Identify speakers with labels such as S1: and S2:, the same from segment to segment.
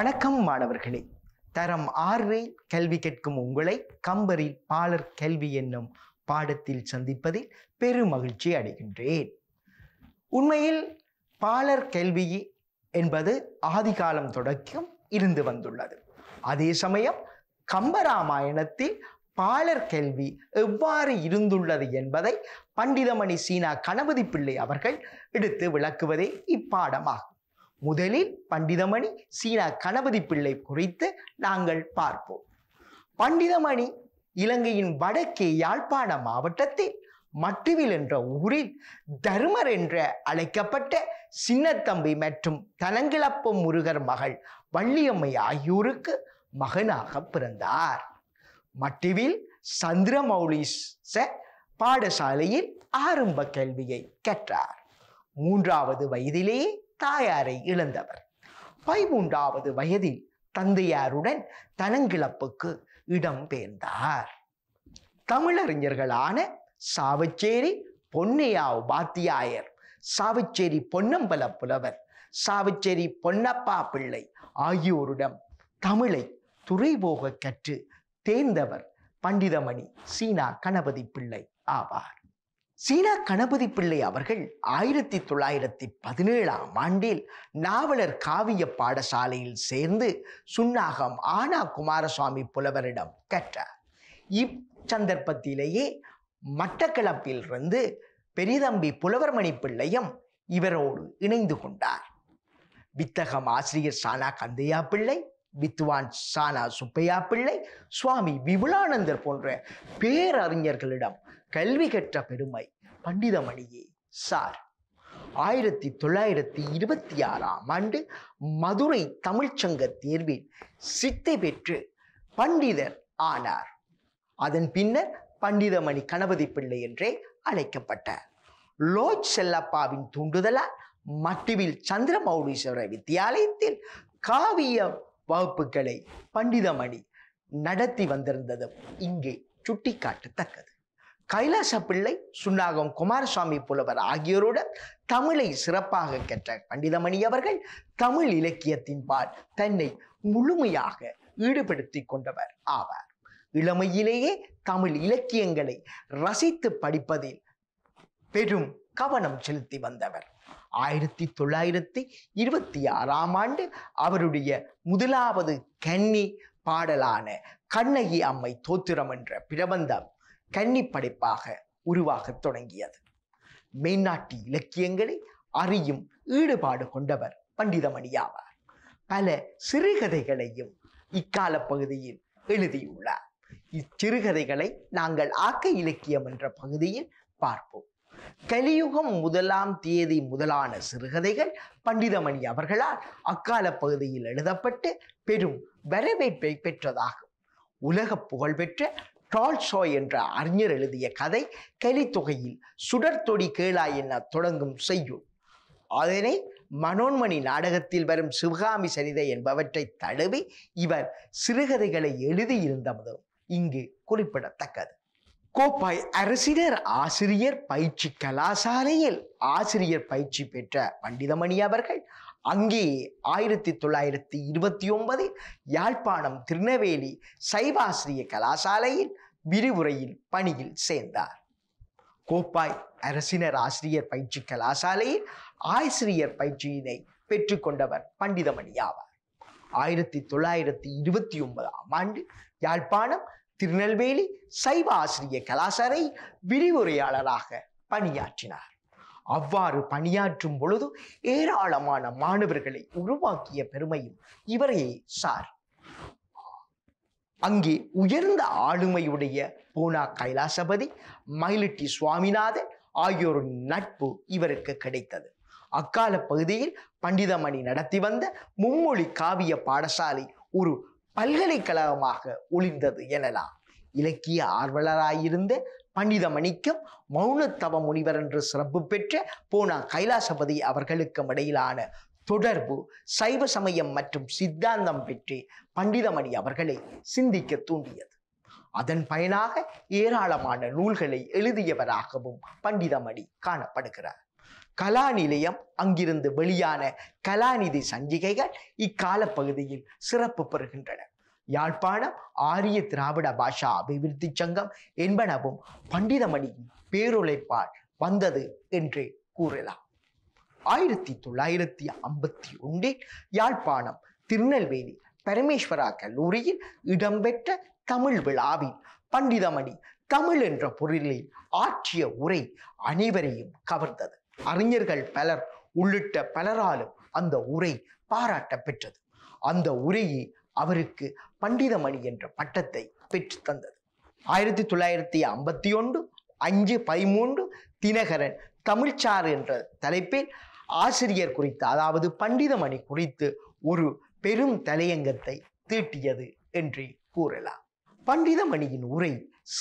S1: வணக்கம் மாணவர்களே தரம் ஆர்வே கல்வி கேட்கும் உங்களை கம்பரில் பாலர் கல்வி என்னும் பாடத்தில் சந்திப்பதில் பெரும் மகிழ்ச்சி அடைகின்றேன் உண்மையில் பாலர் கல்வி என்பது ஆதிகாலம் தொடக்கம் இருந்து வந்துள்ளது அதே சமயம் கம்பராமாயணத்தில் பாலர் கல்வி எவ்வாறு இருந்துள்ளது என்பதை பண்டிதமணி சீனா கணபதி பிள்ளை அவர்கள் எடுத்து விளக்குவதே இப்பாடமாகும் முதலில் பண்டிதமணி சீனா கணபதி பிள்ளை குறித்து நாங்கள் பார்ப்போம் பண்டிதமணி இலங்கையின் வடக்கே யாழ்ப்பாண மாவட்டத்தில் மட்டுவில் என்ற ஊரில் தர்மர் என்று அழைக்கப்பட்ட சின்னத்தம்பி மற்றும் தனங்கிழப்பம் முருகர் மகள் வள்ளியம்மை ஆகியோருக்கு மகனாக பிறந்தார் மட்டுவில் சந்திரமௌலீச பாடசாலையில் ஆரம்ப கல்வியை கற்றார் மூன்றாவது வயதிலேயே தாயாரை இழந்தவர் பதிமூன்றாவது வயதில் தந்தையாருடன் தனங்கிழப்புக்கு இடம்பெயர்ந்தார் தமிழறிஞர்களான சாவச்சேரி பொன்னையா உபாத்தியாயர் சாவச்சேரி பொன்னம்பல புலவர் சாவச்சேரி பொன்னப்பா பிள்ளை ஆகியோரிடம் தமிழை போக கற்று தேர்ந்தவர் பண்டிதமணி சீனா கணபதி பிள்ளை ஆவார் சீனா கணபதி பிள்ளை அவர்கள் ஆயிரத்தி தொள்ளாயிரத்தி பதினேழாம் ஆண்டில் நாவலர் காவிய பாடசாலையில் சேர்ந்து சுன்னாகம் ஆனா குமாரசுவாமி புலவரிடம் கற்றார் இச்சந்தர்ப்பத்திலேயே இருந்து பெரிதம்பி புலவர்மணி பிள்ளையும் இவரோடு இணைந்து கொண்டார் வித்தகம் ஆசிரியர் சானா கந்தையா பிள்ளை வித்வான் சானா சுப்பையா பிள்ளை சுவாமி விபுலானந்தர் போன்ற பேரறிஞர்களிடம் கல்வி கற்ற பெருமை பண்டிதமணியே சார் ஆயிரத்தி தொள்ளாயிரத்தி இருபத்தி ஆறாம் ஆண்டு மதுரை தமிழ்ச்சங்க தேர்வில் சித்தை பெற்று பண்டிதர் ஆனார் அதன் பின்னர் பண்டிதமணி கணபதி பிள்ளை என்றே அழைக்கப்பட்டார் லோஜ் செல்லப்பாவின் தூண்டுதலால் மட்டுவில் சந்திரமௌலீஸ்வர வித்தியாலயத்தில் காவிய வகுப்புகளை பண்டிதமணி நடத்தி வந்திருந்ததும் இங்கே சுட்டிக்காட்டத்தக்கது கைலாச பிள்ளை சுண்ணாகம் குமாரசாமி புலவர் ஆகியோருடன் தமிழை சிறப்பாக கற்ற பண்டிதமணி அவர்கள் தமிழ் இலக்கியத்தின் பால் தன்னை முழுமையாக ஈடுபடுத்தி கொண்டவர் ஆவார் இளமையிலேயே தமிழ் இலக்கியங்களை ரசித்து படிப்பதில் பெரும் கவனம் செலுத்தி வந்தவர் ஆயிரத்தி தொள்ளாயிரத்தி இருபத்தி ஆறாம் ஆண்டு அவருடைய முதலாவது கன்னி பாடலான கண்ணகி அம்மை தோத்திரம் என்ற பிரபந்தம் கன்னிப்படைப்பாக படைப்பாக உருவாகத் தொடங்கியது மேநாட்டு இலக்கியங்களை அறியும் ஈடுபாடு கொண்டவர் பண்டிதமணி ஆவார் பல சிறுகதைகளையும் இக்கால பகுதியில் எழுதியுள்ளார் இச்சிறுகதைகளை நாங்கள் ஆக்க இலக்கியம் என்ற பகுதியில் பார்ப்போம் கலியுகம் முதலாம் தேதி முதலான சிறுகதைகள் பண்டிதமணி அவர்களால் அக்கால பகுதியில் எழுதப்பட்டு பெரும் வரவேற்பை பெற்றதாகும் உலக புகழ்பெற்ற டால்ஷாய் என்ற அறிஞர் எழுதிய கதை கலித்தொகையில் சுடர்த்தொடி கேளாய் என தொடங்கும் செய்யுள் அதனை மனோன்மணி நாடகத்தில் வரும் சிவகாமி சரிதை என்பவற்றை தழுவி இவர் சிறுகதைகளை எழுதியிருந்ததும் இங்கு குறிப்பிடத்தக்கது கோப்பாய் அரசினர் ஆசிரியர் பயிற்சி கலாசாலையில் ஆசிரியர் பயிற்சி பெற்ற பண்டிதமணி அவர்கள் அங்கே ஆயிரத்தி தொள்ளாயிரத்தி இருபத்தி ஒன்பது யாழ்ப்பாணம் திருநெல்வேலி சைவாசிரிய கலாசாலையில் விரிவுரையில் பணியில் சேர்ந்தார் கோப்பாய் அரசினர் ஆசிரியர் பயிற்சி கலாசாலையில் ஆசிரியர் பயிற்சியினை பெற்றுக்கொண்டவர் பண்டிதமணி ஆவார் ஆயிரத்தி தொள்ளாயிரத்தி இருபத்தி ஒன்பதாம் ஆண்டு யாழ்ப்பாணம் திருநெல்வேலி சைவ ஆசிரிய கலாசாலை விரிவுரையாளராக பணியாற்றினார் அவ்வாறு பணியாற்றும் பொழுது ஏராளமான மாணவர்களை உருவாக்கிய பெருமையும் இவரையே சார் அங்கே உயர்ந்த ஆளுமையுடைய பூனா கைலாசபதி மயிலிட்டி சுவாமிநாதன் ஆகியோரின் நட்பு இவருக்கு கிடைத்தது அக்கால பகுதியில் பண்டிதமணி நடத்தி வந்த மும்மொழி காவிய பாடசாலை ஒரு பல்கலைக்கழகமாக ஒளிந்தது எனலாம் இலக்கிய ஆர்வலராயிருந்த பண்டித மணிக்கம் மௌனத்தவ முனிவர் என்று சிறப்பு பெற்ற போனா கைலாசபதி அவர்களுக்கும் இடையிலான தொடர்பு சைவ சமயம் மற்றும் சித்தாந்தம் பெற்று பண்டிதமணி அவர்களை சிந்திக்க தூண்டியது அதன் பயனாக ஏராளமான நூல்களை எழுதியவராகவும் பண்டிதமணி காணப்படுகிறார் கலாநிலையம் அங்கிருந்து வெளியான கலாநிதி சஞ்சிகைகள் இக்கால பகுதியில் சிறப்பு பெறுகின்றன யாழ்ப்பாணம் ஆரிய திராவிட பாஷா அபிவிருத்தி சங்கம் என்பனவும் பண்டிதமணியின் பேருழைப்பால் வந்தது என்று கூறலாம் ஆயிரத்தி தொள்ளாயிரத்தி ஐம்பத்தி ஒன்றில் யாழ்ப்பாணம் திருநெல்வேலி பரமேஸ்வரா கல்லூரியில் இடம்பெற்ற தமிழ் விழாவில் பண்டிதமணி தமிழ் என்ற பொருளில் ஆற்றிய உரை அனைவரையும் கவர்ந்தது அறிஞர்கள் பலர் உள்ளிட்ட பலராலும் அந்த உரை பாராட்ட பெற்றது அந்த உரையை அவருக்கு பண்டிதமணி என்ற பட்டத்தை பெற்று தந்தது ஆயிரத்தி தொள்ளாயிரத்தி ஐம்பத்தி ஒன்று அஞ்சு பதிமூன்று தினகரன் தமிழ்ச்சார் என்ற தலைப்பில் ஆசிரியர் குறித்து அதாவது பண்டிதமணி குறித்து ஒரு பெரும் தலையங்கத்தை தீட்டியது என்று கூறலாம் பண்டிதமணியின் உரை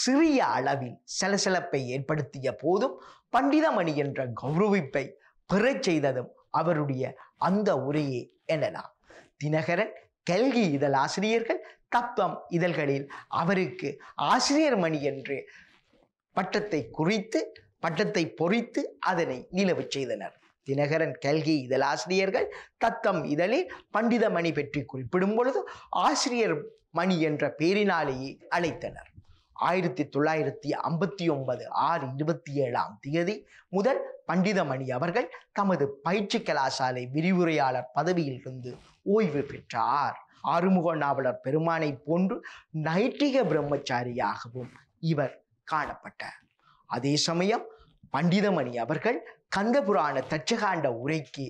S1: சிறிய அளவில் சலசலப்பை ஏற்படுத்திய போதும் பண்டிதமணி என்ற கௌரவிப்பை பெறச் செய்ததும் அவருடைய அந்த உரையே எனலாம் தினகரன் கல்கி இதழ் ஆசிரியர்கள் தத்தம் இதழ்களில் அவருக்கு ஆசிரியர் மணி என்று பட்டத்தை குறித்து பட்டத்தை பொறித்து அதனை நிலவு செய்தனர் தினகரன் கல்கி இதழ் ஆசிரியர்கள் தத்தம் இதழில் பண்டித மணி பற்றி குறிப்பிடும் பொழுது ஆசிரியர் மணி என்ற பேரினாலேயே அழைத்தனர் ஆயிரத்தி தொள்ளாயிரத்தி ஐம்பத்தி ஒன்பது ஆறு இருபத்தி ஏழாம் தேதி முதல் பண்டிதமணி அவர்கள் தமது பயிற்சி கலாசாலை விரிவுரையாளர் பதவியில் இருந்து ஓய்வு பெற்றார் ஆறுமுக நாவலர் பெருமானை போன்று நைட்டிக பிரம்மச்சாரியாகவும் இவர் காணப்பட்டார் அதே சமயம் பண்டிதமணி அவர்கள் கந்தபுராண தச்சகாண்ட உரைக்கு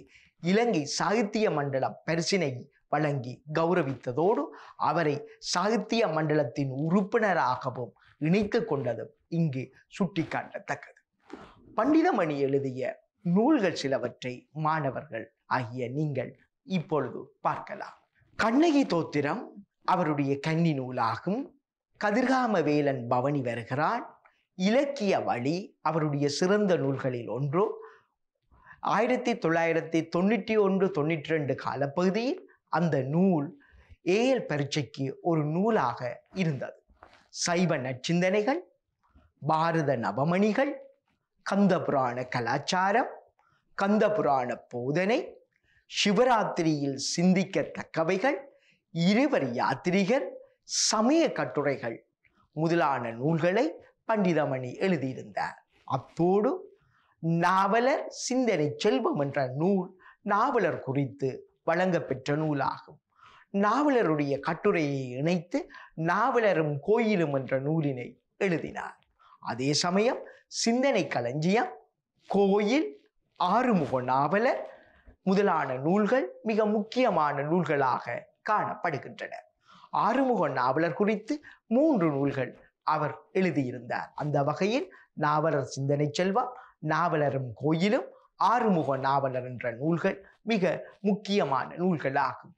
S1: இலங்கை சாகித்ய மண்டலம் பரிசினை வழங்கி கௌரவித்ததோடு அவரை சாகித்ய மண்டலத்தின் உறுப்பினராகவும் இணைத்து கொண்டதும் இங்கு சுட்டிக்காட்டத்தக்கது பண்டிதமணி எழுதிய நூல்கள் சிலவற்றை மாணவர்கள் ஆகிய நீங்கள் இப்பொழுது பார்க்கலாம் கண்ணகி தோத்திரம் அவருடைய கன்னி நூலாகும் கதிர்காம வேலன் பவனி வருகிறான் இலக்கிய வழி அவருடைய சிறந்த நூல்களில் ஒன்று ஆயிரத்தி தொள்ளாயிரத்தி தொண்ணூற்றி ஒன்று தொண்ணூற்றி ரெண்டு காலப்பகுதியில் அந்த நூல் ஏஎல் பரீட்சைக்கு ஒரு நூலாக இருந்தது சைவ நச்சிந்தனைகள் பாரத நவமணிகள் கந்த புராண கலாச்சாரம் கந்த புராண போதனை சிவராத்திரியில் சிந்திக்கத்தக்கவைகள் இருவர் யாத்திரிகர் சமய கட்டுரைகள் முதலான நூல்களை பண்டிதமணி எழுதியிருந்தார் அத்தோடு நாவலர் சிந்தனை செல்வம் என்ற நூல் நாவலர் குறித்து வழங்கப்பெற்ற நூலாகும் நாவலருடைய கட்டுரையை இணைத்து நாவலரும் கோயிலும் என்ற நூலினை எழுதினார் அதே சமயம் சிந்தனை களஞ்சியம் கோயில் ஆறுமுக நாவலர் முதலான நூல்கள் மிக முக்கியமான நூல்களாக காணப்படுகின்றன ஆறுமுக நாவலர் குறித்து மூன்று நூல்கள் அவர் எழுதியிருந்தார் அந்த வகையில் நாவலர் சிந்தனை செல்வம் நாவலரும் கோயிலும் ஆறுமுக நாவலர் என்ற நூல்கள் மிக முக்கியமான நூல்களாகும்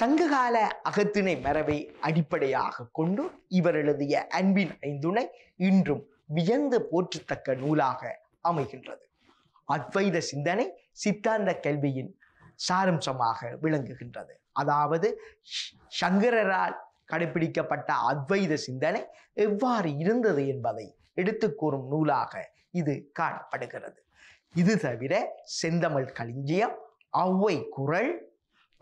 S1: சங்ககால அகத்திணை மரபை அடிப்படையாக கொண்டு இவர் எழுதிய அன்பின் ஐந்துணை இன்றும் வியந்து போற்றத்தக்க நூலாக அமைகின்றது அத்வைத சிந்தனை சித்தாந்த கல்வியின் சாரம்சமாக விளங்குகின்றது அதாவது சங்கரால் கடைபிடிக்கப்பட்ட அத்வைத சிந்தனை எவ்வாறு இருந்தது என்பதை எடுத்து கூறும் நூலாக இது காணப்படுகிறது இது தவிர செந்தமிழ் கலிஞ்சியம் அவ்வை குரல்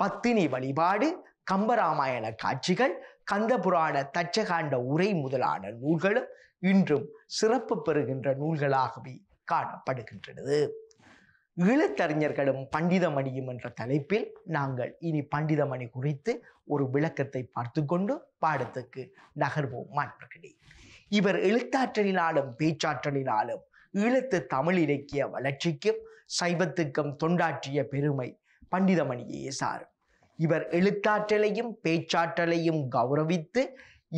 S1: பத்தினி வழிபாடு கம்பராமாயண காட்சிகள் கந்தபுராண தச்சகாண்ட உரை முதலான நூல்களும் இன்றும் சிறப்பு பெறுகின்ற நூல்களாகவே காணப்படுகின்றது இழுத்தறிஞர்களும் பண்டிதமணியும் என்ற தலைப்பில் நாங்கள் இனி பண்டிதமணி குறித்து ஒரு விளக்கத்தை பார்த்து கொண்டு பாடத்துக்கு நகர்வோம் மாற்றுகிறேன் இவர் எழுத்தாற்றலினாலும் பேச்சாற்றலினாலும் ஈழத்து தமிழ் இலக்கிய வளர்ச்சிக்கும் சைவத்துக்கும் தொண்டாற்றிய பெருமை பண்டிதமணியே சார் இவர் எழுத்தாற்றலையும் பேச்சாற்றலையும் கௌரவித்து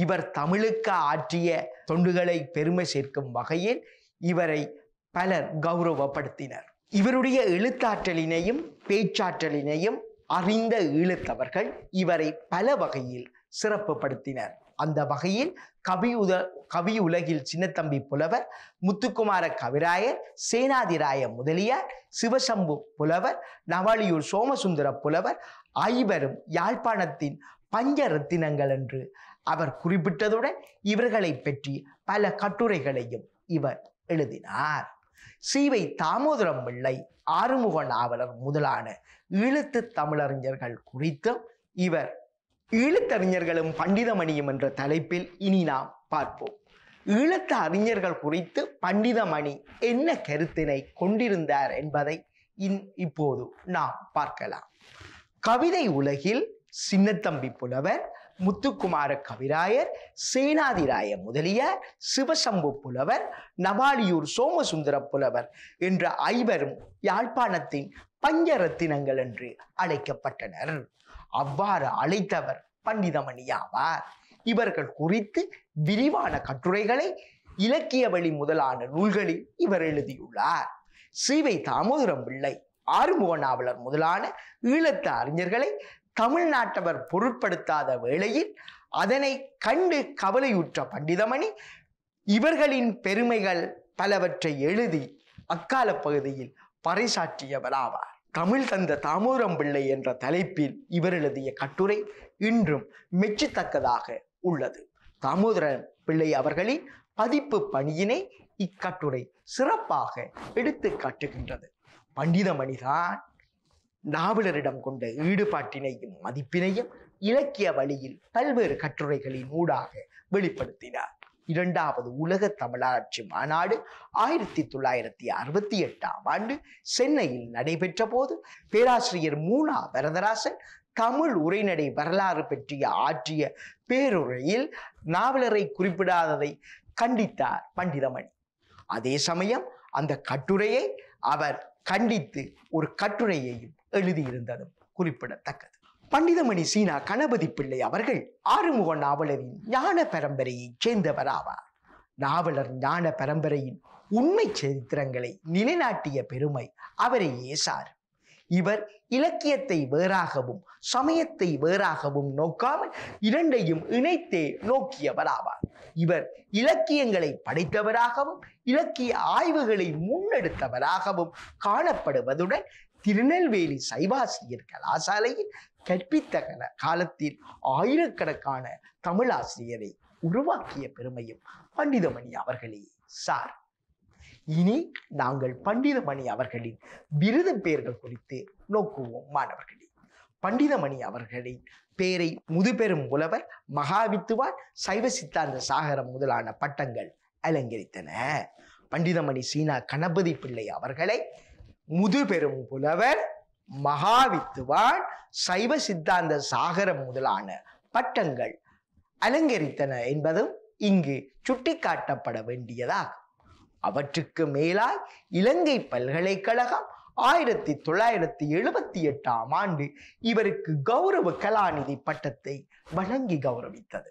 S1: இவர் தமிழுக்கு ஆற்றிய தொண்டுகளை பெருமை சேர்க்கும் வகையில் இவரை பலர் கௌரவப்படுத்தினர் இவருடைய எழுத்தாற்றலினையும் பேச்சாற்றலினையும் அறிந்த ஈழத்தவர்கள் இவரை பல வகையில் சிறப்புப்படுத்தினர் அந்த வகையில் கவி உத கவி உலகில் சின்னத்தம்பி புலவர் முத்துக்குமார கவிராயர் சேனாதிராய முதலியார் சிவசம்பு புலவர் நவாளியூர் சோமசுந்தர புலவர் ஐவரும் யாழ்ப்பாணத்தின் பஞ்ச ரத்தினங்கள் என்று அவர் குறிப்பிட்டதுடன் இவர்களை பற்றி பல கட்டுரைகளையும் இவர் எழுதினார் சீவை தாமோதரம் பிள்ளை ஆறுமுக நாவலர் முதலான ஈழத்து தமிழறிஞர்கள் குறித்தும் இவர் ஈழத்தறிஞர்களும் பண்டிதமணியும் என்ற தலைப்பில் இனி நாம் பார்ப்போம் ஈழத்து அறிஞர்கள் குறித்து பண்டிதமணி என்ன கருத்தினை கொண்டிருந்தார் என்பதை இன் இப்போது நாம் பார்க்கலாம் கவிதை உலகில் சின்னத்தம்பி புலவர் முத்துக்குமார கவிராயர் சேனாதிராய முதலியார் சிவசம்பு புலவர் நபாலியூர் சோமசுந்தர புலவர் என்ற ஐவரும் யாழ்ப்பாணத்தின் பஞ்சரத்தினங்கள் என்று அழைக்கப்பட்டனர் அவ்வாறு அழைத்தவர் பண்டிதமணி ஆவார் இவர்கள் குறித்து விரிவான கட்டுரைகளை இலக்கிய வழி முதலான நூல்களில் இவர் எழுதியுள்ளார் சீவை தாமோதரம் பிள்ளை ஆறுமுக நாவலர் முதலான ஈழத்த அறிஞர்களை தமிழ்நாட்டவர் பொருட்படுத்தாத வேளையில் அதனை கண்டு கவலையுற்ற பண்டிதமணி இவர்களின் பெருமைகள் பலவற்றை எழுதி அக்கால பகுதியில் பறைசாற்றியவராவார் தமிழ் தந்த தாமோரம் பிள்ளை என்ற தலைப்பில் இவர் எழுதிய கட்டுரை இன்றும் மெச்சத்தக்கதாக உள்ளது தாமோதர பிள்ளை அவர்களின் பதிப்பு பணியினை இக்கட்டுரை சிறப்பாக எடுத்து காட்டுகின்றது பண்டிதமணிதான் நாவலரிடம் கொண்ட ஈடுபாட்டினையும் மதிப்பினையும் இலக்கிய வழியில் பல்வேறு கட்டுரைகளின் ஊடாக வெளிப்படுத்தினார் இரண்டாவது உலக தமிழாட்சி மாநாடு ஆயிரத்தி தொள்ளாயிரத்தி அறுபத்தி எட்டாம் ஆண்டு சென்னையில் நடைபெற்ற போது பேராசிரியர் மூனா வரதராசன் தமிழ் உரைநடை வரலாறு பற்றிய ஆற்றிய பேருரையில் நாவலரை குறிப்பிடாததை கண்டித்தார் பண்டிதமணி அதே சமயம் அந்த கட்டுரையை அவர் கண்டித்து ஒரு கட்டுரையையும் எழுதியிருந்தது குறிப்பிடத்தக்கது பண்டிதமணி சீனா கணபதி பிள்ளை அவர்கள் ஆறுமுக நாவலரின் ஞான பரம்பரையைச் சேர்ந்தவர் ஆவார் நாவலர் ஞான பரம்பரையின் உண்மை சரித்திரங்களை நிலைநாட்டிய பெருமை அவரையே சார் இவர் இலக்கியத்தை வேறாகவும் சமயத்தை வேறாகவும் நோக்காமல் இரண்டையும் இணைத்தே நோக்கியவராவார் இவர் இலக்கியங்களை படைத்தவராகவும் இலக்கிய ஆய்வுகளை முன்னெடுத்தவராகவும் காணப்படுவதுடன் திருநெல்வேலி சைவாசிரியர் கலாசாலையில் கற்பித்த காலத்தில் ஆயிரக்கணக்கான தமிழாசிரியரை உருவாக்கிய பெருமையும் பண்டிதமணி அவர்களே சார் இனி நாங்கள் பண்டிதமணி அவர்களின் விருது பெயர்கள் குறித்து நோக்குவோம் மாணவர்களே பண்டிதமணி அவர்களின் பெயரை முதுபெரும் புலவர் மகாவித்துவான் சைவ சித்தாந்த சாகரம் முதலான பட்டங்கள் அலங்கரித்தன பண்டிதமணி சீனா கணபதி பிள்ளை அவர்களை முதுபெரும் புலவர் மகாவித்துவான் சைவ சித்தாந்த சாகரம் முதலான பட்டங்கள் அலங்கரித்தன என்பதும் இங்கு சுட்டிக்காட்டப்பட வேண்டியதாகும் அவற்றுக்கு மேலாய் இலங்கை பல்கலைக்கழகம் ஆயிரத்தி தொள்ளாயிரத்தி எழுபத்தி எட்டாம் ஆண்டு இவருக்கு கௌரவ கலாநிதி பட்டத்தை வழங்கி கௌரவித்தது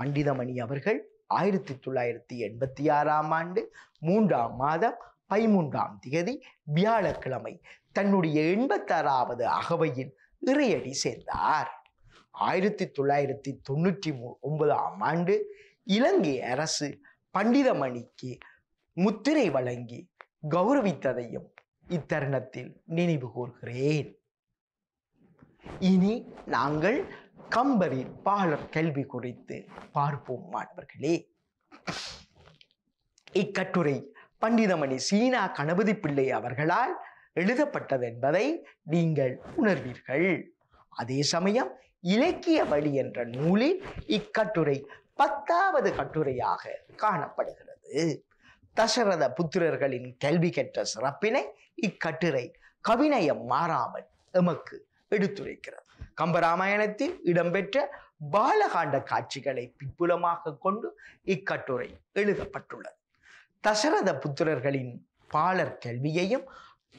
S1: பண்டிதமணி அவர்கள் ஆயிரத்தி தொள்ளாயிரத்தி எண்பத்தி ஆறாம் ஆண்டு மூன்றாம் மாதம் பதிமூன்றாம் தேதி வியாழக்கிழமை தன்னுடைய எண்பத்தாறாவது அகவையில் இறையடி சேர்ந்தார் ஆயிரத்தி தொள்ளாயிரத்தி தொண்ணூற்றி மூ ஒன்பதாம் ஆண்டு இலங்கை அரசு பண்டிதமணிக்கு முத்திரை வழங்கி கௌரவித்ததையும் இத்தருணத்தில் நினைவு கூறுகிறேன் இனி நாங்கள் கம்பரின் பாலர் கல்வி குறித்து பார்ப்போம் மாணவர்களே இக்கட்டுரை பண்டிதமணி சீனா கணபதி பிள்ளை அவர்களால் எழுதப்பட்டது என்பதை நீங்கள் உணர்வீர்கள் அதே சமயம் இலக்கிய வழி என்ற நூலில் இக்கட்டுரை பத்தாவது கட்டுரையாக காணப்படுகிறது தசரத புத்திரர்களின் கல்வி கற்ற சிறப்பினை இக்கட்டுரை கவிநயம் மாறாமல் எமக்கு எடுத்துரைக்கிறது கம்பராமாயணத்தில் இடம்பெற்ற பாலகாண்ட காட்சிகளை பின்புலமாக கொண்டு இக்கட்டுரை எழுதப்பட்டுள்ளது தசரத புத்திரர்களின் பாலர் கல்வியையும்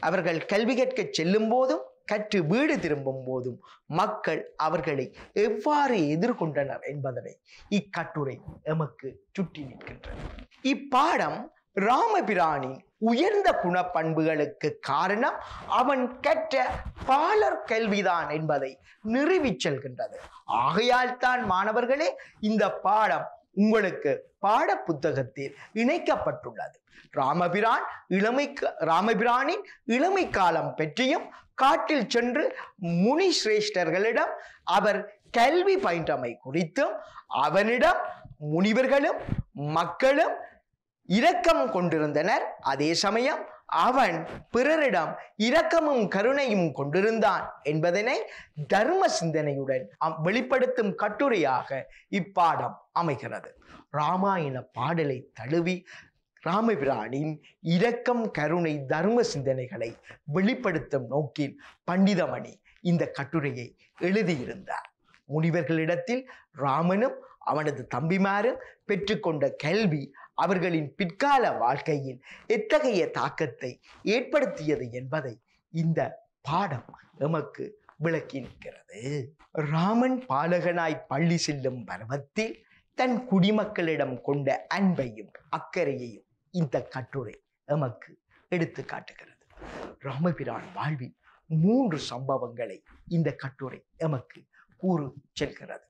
S1: அவர்கள் கல்வி கற்க செல்லும் போதும் கற்று வீடு திரும்பும் போதும் மக்கள் அவர்களை எவ்வாறு எதிர்கொண்டனர் என்பதனை இக்கட்டுரை எமக்கு சுட்டி நிற்கின்றது இப்பாடம் ராமபிரானின் உயர்ந்த குணப்பண்புகளுக்கு காரணம் அவன் கற்ற பாலர் கல்விதான் என்பதை நிறுவிச் செல்கின்றது ஆகையால் தான் மாணவர்களே இந்த பாடம் உங்களுக்கு பாட புத்தகத்தில் இணைக்கப்பட்டுள்ளது ராமபிரான் இளமை ராமபிரானின் இளமை காலம் பற்றியும் காட்டில் சென்று முனி சிரேஷ்டர்களிடம் அவர் கல்வி பயின்றமை குறித்தும் அவனிடம் முனிவர்களும் மக்களும் இரக்கம் கொண்டிருந்தனர் அதே சமயம் அவன் பிறரிடம் இரக்கமும் கருணையும் கொண்டிருந்தான் என்பதனை தர்ம சிந்தனையுடன் வெளிப்படுத்தும் கட்டுரையாக இப்பாடம் அமைகிறது ராமாயண பாடலை தழுவி ராமபிரானின் இரக்கம் கருணை தர்ம சிந்தனைகளை வெளிப்படுத்தும் நோக்கில் பண்டிதமணி இந்த கட்டுரையை எழுதியிருந்தார் முனிவர்களிடத்தில் ராமனும் அவனது தம்பிமாரும் பெற்றுக்கொண்ட கல்வி அவர்களின் பிற்கால வாழ்க்கையில் எத்தகைய தாக்கத்தை ஏற்படுத்தியது என்பதை இந்த பாடம் எமக்கு விளக்கி நிற்கிறது ராமன் பாலகனாய் பள்ளி செல்லும் பருவத்தில் தன் குடிமக்களிடம் கொண்ட அன்பையும் அக்கறையையும் இந்த கட்டுரை எமக்கு எடுத்து காட்டுகிறது ராமபிரான் வாழ்வில் மூன்று சம்பவங்களை இந்த கட்டுரை எமக்கு கூறு செல்கிறது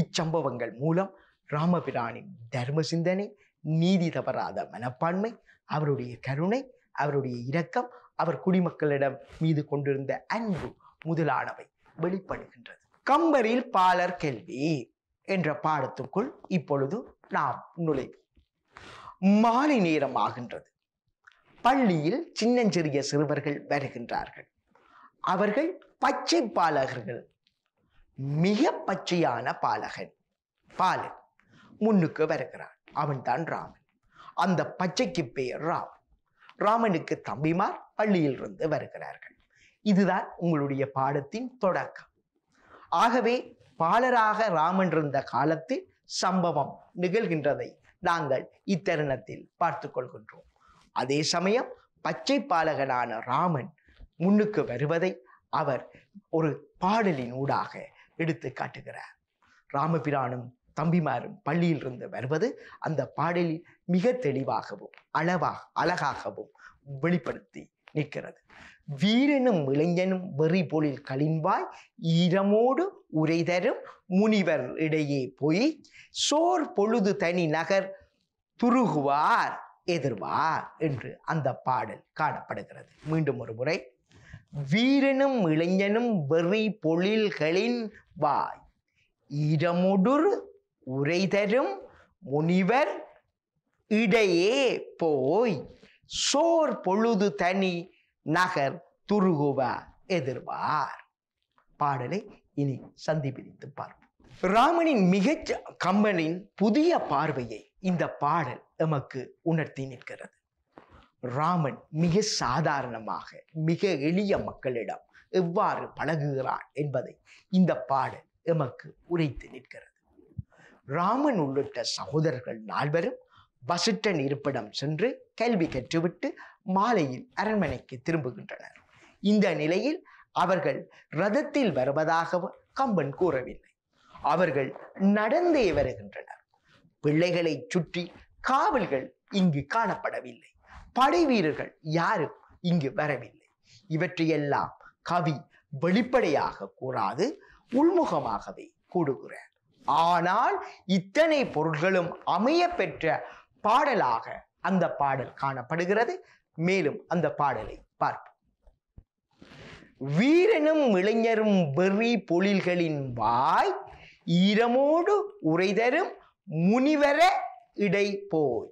S1: இச்சம்பவங்கள் மூலம் ராமபிரானின் தர்ம சிந்தனை நீதி தவறாத மனப்பான்மை அவருடைய கருணை அவருடைய இரக்கம் அவர் குடிமக்களிடம் மீது கொண்டிருந்த அன்பு முதலானவை வெளிப்படுகின்றது கம்பரில் பாலர் கேள்வி என்ற பாடத்துக்குள் இப்பொழுது நாம் நுழை மாலை நேரம் ஆகின்றது பள்ளியில் சின்னஞ்சிறிய சிறுவர்கள் வருகின்றார்கள் அவர்கள் பச்சை பாலகர்கள் மிக பச்சையான பாலகன் பாலன் முன்னுக்கு வருகிறார் அவன் தான் ராமன் அந்த பச்சைக்கு பெயர் ராம் ராமனுக்கு தம்பிமார் பள்ளியிலிருந்து வருகிறார்கள் இதுதான் உங்களுடைய பாடத்தின் தொடக்கம் ஆகவே பாலராக ராமன் இருந்த காலத்தில் சம்பவம் நிகழ்கின்றதை நாங்கள் இத்தருணத்தில் பார்த்து கொள்கின்றோம் அதே சமயம் பச்சை பாலகனான ராமன் முன்னுக்கு வருவதை அவர் ஒரு பாடலின் ஊடாக எடுத்து காட்டுகிறார் ராமபிரானும் தம்பிமாரும் பள்ளியிலிருந்து வருவது அந்த பாடலில் மிக தெளிவாகவும் அளவாக அழகாகவும் வெளிப்படுத்தி நிற்கிறது வீரனும் இளைஞனும் வெறி போலில் கழின்பாய் ஈரமோடு உரை தரும் முனிவர் இடையே போய் சோர் பொழுது தனி நகர் துருகுவார் எதிர்வார் என்று அந்த பாடல் காணப்படுகிறது மீண்டும் ஒரு முறை வீரனும் இளைஞனும் வெறி பொழில்களின் வாய் ஈரமுடுர் உரை தரும் முனிவர் இடையே போய் சோர் பொழுது தனி நகர் துருகுவ எதிர்வார் பாடலை இனி சந்திப்பிடித்து பார்ப்போம் ராமனின் மிகச் கம்பனின் புதிய பார்வையை இந்த பாடல் எமக்கு உணர்த்தி நிற்கிறது ராமன் மிக சாதாரணமாக மிக எளிய மக்களிடம் எவ்வாறு பழகுகிறான் என்பதை இந்த பாடல் எமக்கு உரைத்து நிற்கிறது ராமன் உள்ளிட்ட சகோதரர்கள் நால்வரும் வசிட்டன் இருப்பிடம் சென்று கல்வி கற்றுவிட்டு மாலையில் அரண்மனைக்கு திரும்புகின்றனர் இந்த நிலையில் அவர்கள் ரதத்தில் வருவதாக கம்பன் கூறவில்லை அவர்கள் நடந்தே வருகின்றனர் பிள்ளைகளை சுற்றி காவல்கள் இங்கு காணப்படவில்லை படை வீரர்கள் யாரும் இங்கு வரவில்லை இவற்றையெல்லாம் கவி வெளிப்படையாக கூறாது உள்முகமாகவே கூடுகிறார் ஆனால் இத்தனை பொருட்களும் அமைய பெற்ற பாடலாக அந்த பாடல் காணப்படுகிறது மேலும் அந்த பாடலை பார்ப்போம் வீரனும் இளைஞரும் வெறி பொழில்களின் வாய் ஈரமோடு உரைதரும் முனிவர இடை போய்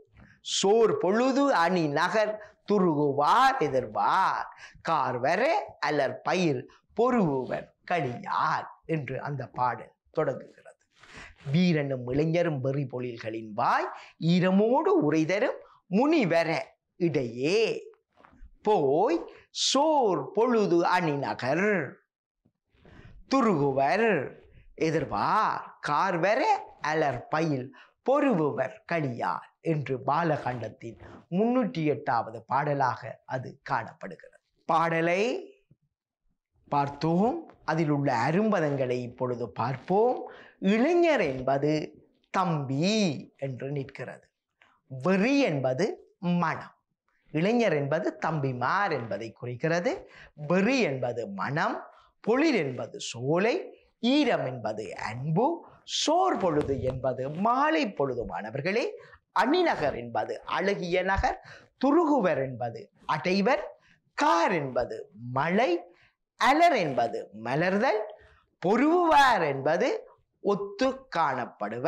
S1: சோர் பொழுது அணி நகர் துருகுவார் எதிர்வார் கார்வர அலர் பயிர் பொருவர் கழியார் என்று அந்த பாடல் தொடங்குகிறது வீரனும் இளைஞரும் வெறி பொழில்களின் வாய் ஈரமோடு உரைதரும் முனிவர இடையே போய் சோர் பொழுது அணிநகர் துருகுவர் எதிர்வார் கார்வர அலர் பயில் பொறுவுவர் கடியார் என்று பாலகாண்டத்தின் முன்னூற்றி எட்டாவது பாடலாக அது காணப்படுகிறது பாடலை பார்த்தோம் அதில் உள்ள அரும்பதங்களை இப்பொழுது பார்ப்போம் இளைஞர் என்பது தம்பி என்று நிற்கிறது வெறி என்பது மனம் இளைஞர் என்பது தம்பிமார் என்பதை குறிக்கிறது வெறி என்பது மனம் பொழில் என்பது சோலை ஈரம் என்பது அன்பு சோர் பொழுது என்பது மாலை பொழுது மாணவர்களே அணிநகர் என்பது அழகிய நகர் துருகுவர் என்பது அடைவர் கார் என்பது மழை அலர் என்பது மலர்தல் பொருவார் என்பது ஒத்து காணப்படுவ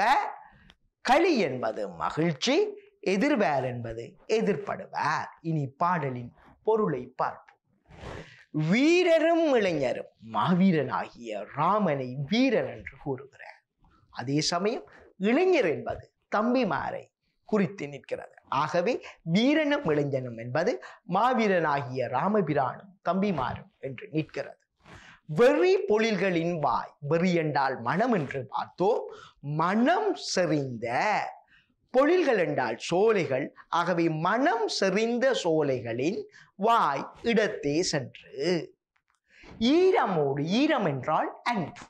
S1: களி என்பது மகிழ்ச்சி எதிர்வேர் என்பது எதிர்படுவார் இனி பாடலின் பொருளை பார்ப்போம் வீரரும் இளைஞரும் மாவீரனாகிய ராமனை வீரன் என்று கூறுகிறார் அதே சமயம் இளைஞர் என்பது தம்பிமாரை குறித்து நிற்கிறது ஆகவே வீரனும் இளைஞனும் என்பது மாவீரனாகிய ராமபிரானும் தம்பிமாரும் என்று நிற்கிறது வெறி பொழில்களின் வாய் வெறி என்றால் மனம் என்று பார்த்தோம் மனம் செறிந்த பொழில்கள் என்றால் சோலைகள் ஆகவே மனம் செறிந்த சோலைகளின் வாய் இடத்தே சென்று ஈரமோடு ஈரம் என்றால் அன்பு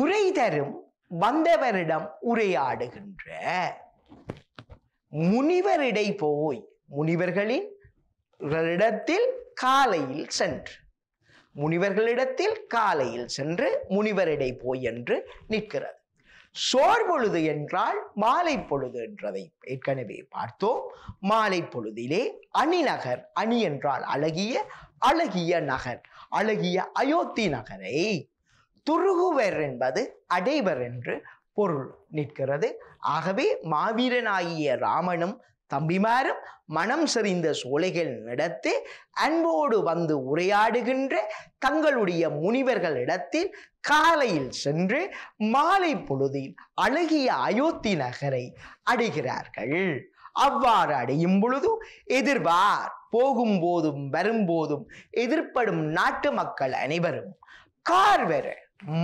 S1: உரை தரும் வந்தவரிடம் உரையாடுகின்ற முனிவரிடை போய் முனிவர்களின் இடத்தில் காலையில் சென்று முனிவர்களிடத்தில் காலையில் சென்று முனிவரிடை போய் என்று நிற்கிறது சோர் பொழுது என்றால் மாலை பொழுது என்றதை ஏற்கனவே பார்த்தோம் மாலை பொழுதிலே அணிநகர் அணி என்றால் அழகிய அழகிய நகர் அழகிய அயோத்தி நகரை துருகுவர் என்பது அடைவர் என்று பொருள் நிற்கிறது ஆகவே மாவீரனாகிய ராமனும் தம்பிமாரும் மனம் செறிந்த சோலைகள் நடத்தி அன்போடு வந்து உரையாடுகின்ற தங்களுடைய முனிவர்களிடத்தில் காலையில் சென்று மாலை பொழுதில் அழகிய அயோத்தி நகரை அடைகிறார்கள் அவ்வாறு அடையும் பொழுது எதிர்வார் போகும் போதும் வரும்போதும் எதிர்ப்படும் நாட்டு மக்கள் அனைவரும் கார் வர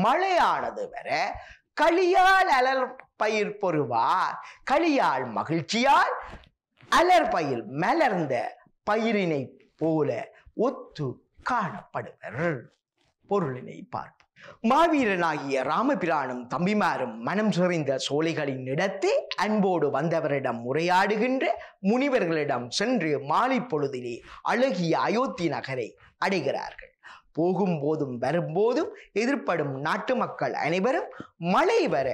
S1: மழையானது வர களியால் அலர் பயிர் பொறுவார் களியால் மகிழ்ச்சியால் அலர்பயில் மலர்ந்த பயிரினை போல ஒத்து காணப்படுவர் பொருளினை பார்ப்போம் மாவீரனாகிய ராமபிரானும் தம்பிமாரும் மனம் சுரைந்த சோலைகளின் இடத்தே அன்போடு வந்தவரிடம் உரையாடுகின்ற முனிவர்களிடம் சென்று மாலை பொழுதிலே அழகிய அயோத்தி நகரை அடைகிறார்கள் போகும்போதும் வரும்போதும் எதிர்ப்படும் நாட்டு மக்கள் அனைவரும் மழை வர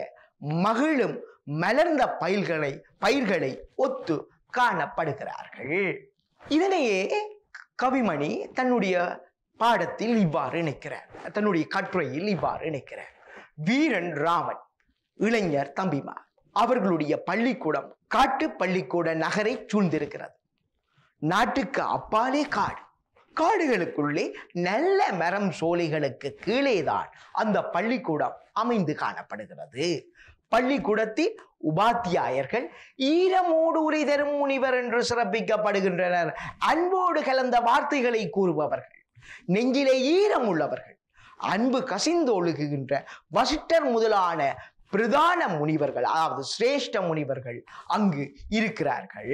S1: மகிழும் மலர்ந்த பயிர்களை பயிர்களை ஒத்து காணப்படுகிறார்கள் இதனையே கவிமணி தன்னுடைய பாடத்தில் இவ்வாறு இணைக்கிறார் தன்னுடைய கட்டுரையில் இவ்வாறு இணைக்கிறார் வீரன் ராவன் இளைஞர் தம்பிமா அவர்களுடைய பள்ளிக்கூடம் காட்டு பள்ளிக்கூட நகரை சூழ்ந்திருக்கிறது நாட்டுக்கு அப்பாலே காடு காடுகளுக்குள்ளே நல்ல மரம் சோலைகளுக்கு கீழேதான் அந்த பள்ளிக்கூடம் அமைந்து காணப்படுகிறது பள்ளிக்கூடத்தில் உபாத்தியாயர்கள் ஈரமோடு உரை தரும் முனிவர் என்று சிறப்பிக்கப்படுகின்றனர் அன்போடு கலந்த வார்த்தைகளை கூறுபவர்கள் நெஞ்சிலே ஈரம் உள்ளவர்கள் அன்பு கசிந்தொழுகுகின்ற வசிட்டர் முதலான பிரதான முனிவர்கள் அதாவது சிரேஷ்ட முனிவர்கள் அங்கு இருக்கிறார்கள்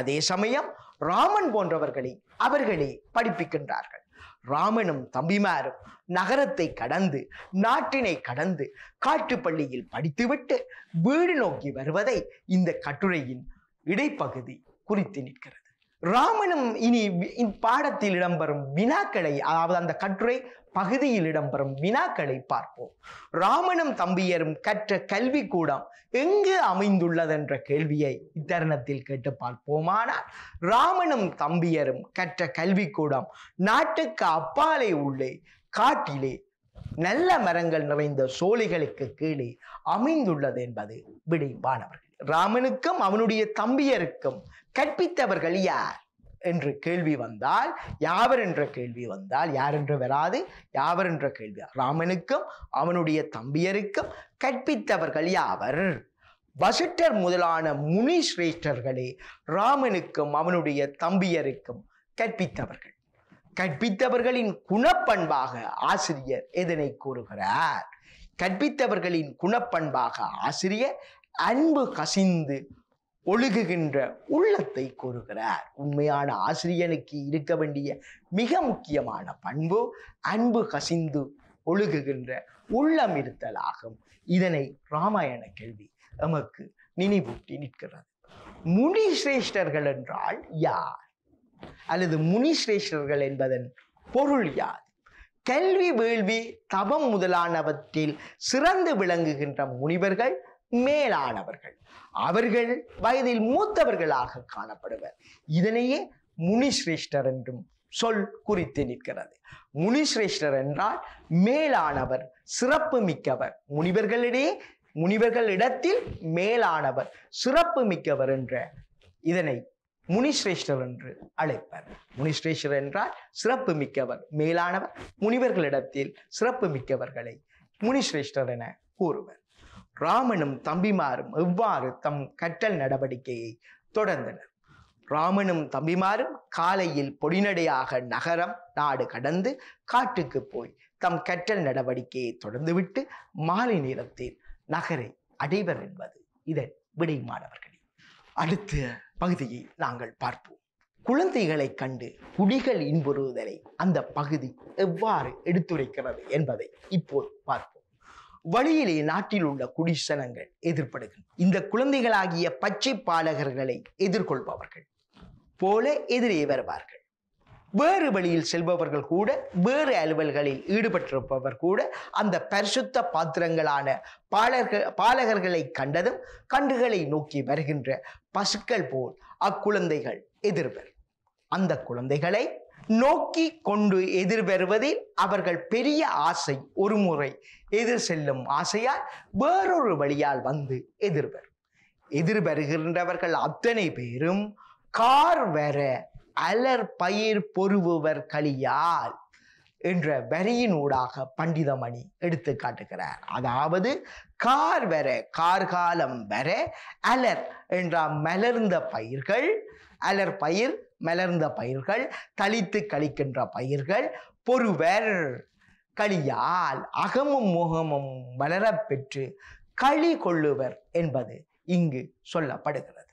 S1: அதே சமயம் ராமன் போன்றவர்களை அவர்களே படிப்பிக்கின்றார்கள் ராமனும் தம்பிமாரும் நகரத்தை கடந்து நாட்டினை கடந்து காட்டுப்பள்ளியில் படித்துவிட்டு வீடு நோக்கி வருவதை இந்த கட்டுரையின் இடைப்பகுதி குறித்து நிற்கிறது ராமனும் இனி பாடத்தில் இடம்பெறும் வினாக்களை அதாவது அந்த கட்டுரை பகுதியில் இடம்பெறும் வினாக்களை பார்ப்போம் ராமனும் தம்பியரும் கற்ற கல்வி கூடம் எங்கு அமைந்துள்ளது என்ற கேள்வியை இத்தருணத்தில் கேட்டு பார்ப்போம் ஆனால் ராமனும் தம்பியரும் கற்ற கல்வி கூடம் நாட்டுக்கு அப்பாலே உள்ளே காட்டிலே நல்ல மரங்கள் நிறைந்த சோலைகளுக்கு கீழே அமைந்துள்ளது என்பது விடை மாணவர்கள் ராமனுக்கும் அவனுடைய தம்பியருக்கும் கற்பித்தவர்கள் யார் என்று கேள்வி வந்தால் யாவர் என்ற கேள்வி வந்தால் யார் என்று வராது யாவர் என்ற கேள்வி ராமனுக்கும் அவனுடைய தம்பியருக்கும் கற்பித்தவர்கள் யாவர் வசிட்டர் முதலான முனி சிரேஷ்டர்களே ராமனுக்கும் அவனுடைய தம்பியருக்கும் கற்பித்தவர்கள் கற்பித்தவர்களின் குணப்பண்பாக ஆசிரியர் எதனை கூறுகிறார் கற்பித்தவர்களின் குணப்பண்பாக ஆசிரியர் அன்பு கசிந்து ஒழுகுகின்ற உள்ளத்தை கூறுகிறார் உண்மையான ஆசிரியனுக்கு இருக்க வேண்டிய மிக முக்கியமான பண்பு அன்பு கசிந்து ஒழுகுகின்ற உள்ளம் இருத்தலாகும் ஆகும் இதனை ராமாயண கேள்வி நமக்கு நினைவூட்டி நிற்கிறது முனி சிரேஷ்டர்கள் என்றால் யார் அல்லது முனி சிரேஷ்டர்கள் என்பதன் பொருள் யார் கல்வி வேள்வி தபம் முதலானவற்றில் சிறந்து விளங்குகின்ற முனிவர்கள் மேலானவர்கள் அவர்கள் வயதில் மூத்தவர்களாக காணப்படுவர் இதனையே முனிஸ்ரேஷ்டர் என்றும் சொல் குறித்து நிற்கிறது முனிஸ்ரேஷ்டர் என்றால் மேலானவர் சிறப்பு மிக்கவர் முனிவர்களிடையே முனிவர்களிடத்தில் மேலானவர் சிறப்பு மிக்கவர் என்ற இதனை முனிஸ்ரேஷ்டர் என்று அழைப்பர் முனிஸ்ரேஷ்டர் என்றால் சிறப்பு மிக்கவர் மேலானவர் முனிவர்களிடத்தில் சிறப்பு மிக்கவர்களை முனிஸ்ரேஷ்டர் என கூறுவர் ராமனும் தம்பிமாரும் எவ்வாறு தம் கற்றல் நடவடிக்கையை தொடர்ந்தனர் ராமனும் தம்பிமாரும் காலையில் பொடிநடையாக நகரம் நாடு கடந்து காட்டுக்கு போய் தம் கற்றல் நடவடிக்கையை தொடர்ந்துவிட்டு மாலை நேரத்தில் நகரை அடைவர் என்பது இதன் விடை மாணவர்களே அடுத்த பகுதியை நாங்கள் பார்ப்போம் குழந்தைகளை கண்டு குடிகள் இன்புறுதலை அந்த பகுதி எவ்வாறு எடுத்துரைக்கிறது என்பதை இப்போது பார்ப்போம் வழியிலே நாட்டில் உள்ள குடிசனங்கள் எதிர்படுகின்றன இந்த குழந்தைகளாகிய பச்சை பாலகர்களை எதிர்கொள்பவர்கள் போல எதிரே வருவார்கள் வேறு வழியில் செல்பவர்கள் கூட வேறு அலுவல்களில் ஈடுபட்டிருப்பவர் கூட அந்த பரிசுத்த பாத்திரங்களான பாலர்கள் பாலகர்களை கண்டதும் கண்டுகளை நோக்கி வருகின்ற பசுக்கள் போல் அக்குழந்தைகள் எதிர்வர் அந்த குழந்தைகளை நோக்கி கொண்டு பெறுவதில் அவர்கள் பெரிய ஆசை ஒரு முறை எதிர் செல்லும் ஆசையால் வேறொரு வழியால் வந்து எதிர் பெறுகின்றவர்கள் அத்தனை பேரும் கார் வர அலர் பயிர் பொறுவர் கழியால் என்ற வரியினூடாக பண்டிதமணி எடுத்து காட்டுகிறார் அதாவது கார் வர கார்காலம் வர அலர் என்ற மலர்ந்த பயிர்கள் அலர் பயிர் மலர்ந்த பயிர்கள் தளித்து கழிக்கின்ற பயிர்கள் பொறுவர் களியால் அகமும் முகமும் வளரப்பெற்று களி கொள்ளுவர் என்பது இங்கு சொல்லப்படுகிறது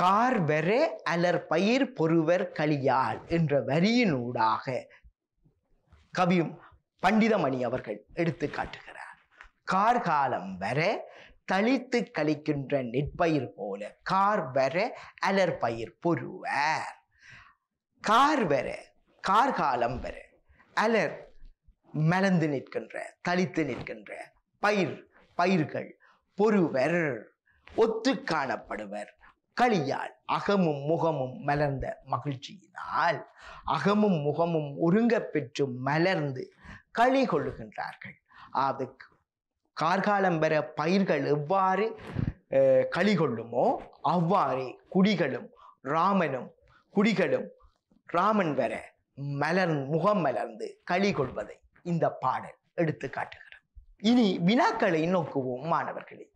S1: கார்வரே அலர் பயிர் பொறுவர் களியால் என்ற வரியினூடாக கவியும் பண்டிதமணி அவர்கள் எடுத்து காட்டுகிறார் கார்காலம் வர தளித்து கழிக்கின்ற நெற்பயிர் போல கார் வர அலற்பயிர் பொருவார் கார் வர கார் காலம் வர அலர் மலந்து நிற்கின்ற தளித்து நிற்கின்ற பயிர் பயிர்கள் பொறுவர் ஒத்து காணப்படுவர் களியால் அகமும் முகமும் மலர்ந்த மகிழ்ச்சியினால் அகமும் முகமும் ஒருங்க பெற்று மலர்ந்து களி கொள்ளுகின்றார்கள் அது கார்காலம் பெற பயிர்கள் எவ்வாறு களி கொள்ளுமோ அவ்வாறே குடிகளும் ராமனும் குடிகளும் ராமன் வர மலர் முகம் மலர்ந்து களி கொள்வதை இந்த பாடல் எடுத்து காட்டுகிறது இனி வினாக்களை நோக்குவோம் மாணவர்களே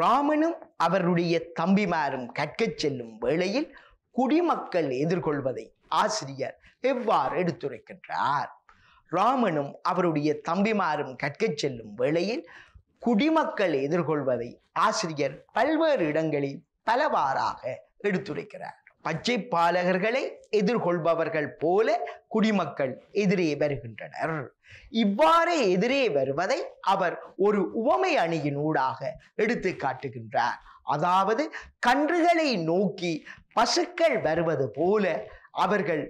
S1: ராமனும் அவருடைய தம்பிமாரும் கற்கச் செல்லும் வேளையில் குடிமக்கள் எதிர்கொள்வதை ஆசிரியர் எவ்வாறு எடுத்துரைக்கின்றார் ராமனும் அவருடைய தம்பிமாரும் கற்கச் செல்லும் வேளையில் குடிமக்கள் எதிர்கொள்வதை ஆசிரியர் பல்வேறு இடங்களில் பலவாறாக எடுத்துரைக்கிறார் பச்சை பாலகர்களை எதிர்கொள்பவர்கள் போல குடிமக்கள் எதிரே வருகின்றனர் இவ்வாறே எதிரே வருவதை அவர் ஒரு உவமை அணியின் ஊடாக எடுத்து காட்டுகின்றார் அதாவது கன்றுகளை நோக்கி பசுக்கள் வருவது போல அவர்கள்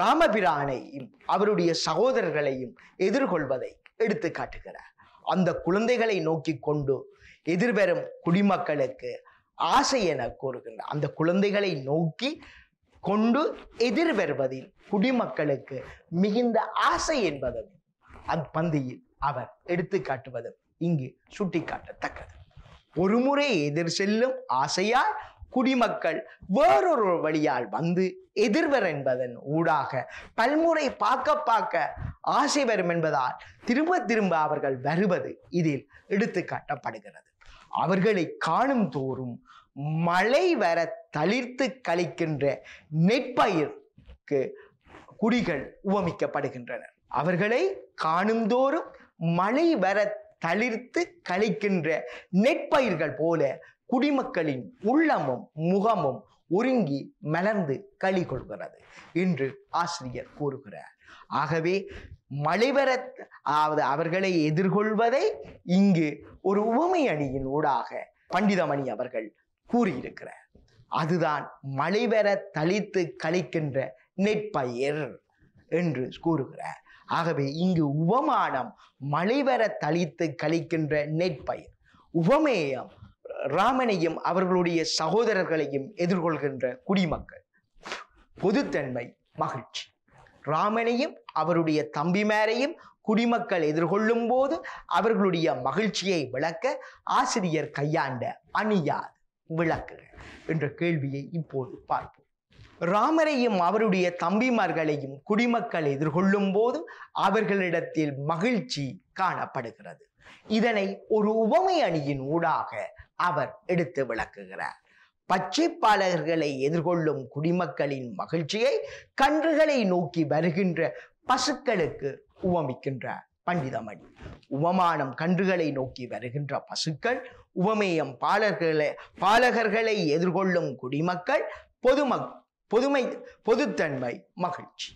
S1: ராமபிரானையும் அவருடைய சகோதரர்களையும் எதிர்கொள்வதை எடுத்து காட்டுகிறார் அந்த குழந்தைகளை நோக்கி கொண்டு எதிர்வரும் குடிமக்களுக்கு ஆசை என கூறுகின்ற அந்த குழந்தைகளை நோக்கி கொண்டு எதிர்வருவதில் குடிமக்களுக்கு மிகுந்த ஆசை என்பதும் பந்தியில் அவர் எடுத்து காட்டுவதும் இங்கு சுட்டிக்காட்டத்தக்கது ஒருமுறை எதிர் செல்லும் ஆசையால் குடிமக்கள் வேறொரு வழியால் வந்து எதிர்வர் என்பதன் ஊடாக பல்முறை பார்க்க பார்க்க ஆசை வரும் என்பதால் திரும்ப திரும்ப அவர்கள் வருவது இதில் எடுத்து காட்டப்படுகிறது அவர்களை காணும் தோறும் மழை வர தளிர்த்து கழிக்கின்ற நெற்பயிருக்கு குடிகள் உவமிக்கப்படுகின்றன அவர்களை தோறும் மழை வர தளிர்த்து கழிக்கின்ற நெற்பயிர்கள் போல குடிமக்களின் உள்ளமும் முகமும் ஒருங்கி மலர்ந்து களி கொள்கிறது என்று ஆசிரியர் கூறுகிறார் ஆகவே மலைவர அதாவது அவர்களை எதிர்கொள்வதை இங்கு ஒரு உவமை அணியின் ஊடாக பண்டிதமணி அவர்கள் கூறியிருக்கிறார் அதுதான் மலைவர தளித்து கழிக்கின்ற நெற்பயிர் என்று கூறுகிறார் ஆகவே இங்கு உபமானம் மலைவர தளித்து கழிக்கின்ற நெற்பயிர் உபமேயம் ராமனையும் அவர்களுடைய சகோதரர்களையும் எதிர்கொள்கின்ற குடிமக்கள் பொதுத்தன்மை மகிழ்ச்சி ராமனையும் அவருடைய தம்பிமாரையும் குடிமக்கள் எதிர்கொள்ளும் போது அவர்களுடைய மகிழ்ச்சியை விளக்க ஆசிரியர் கையாண்ட அணியார் விளக்குகள் என்ற கேள்வியை இப்போது பார்ப்போம் ராமரையும் அவருடைய தம்பிமார்களையும் குடிமக்கள் எதிர்கொள்ளும் போது அவர்களிடத்தில் மகிழ்ச்சி காணப்படுகிறது இதனை ஒரு உவமை அணியின் ஊடாக அவர் எடுத்து விளக்குகிறார் பாலகர்களை எதிர்கொள்ளும் குடிமக்களின் மகிழ்ச்சியை கன்றுகளை நோக்கி வருகின்ற பசுக்களுக்கு உவமிக்கின்றார் பண்டிதமணி உவமானம் கன்றுகளை நோக்கி வருகின்ற பசுக்கள் உவமேயம் பாலர்களை பாலகர்களை எதிர்கொள்ளும் குடிமக்கள் பொதும பொதுமை பொதுத்தன்மை மகிழ்ச்சி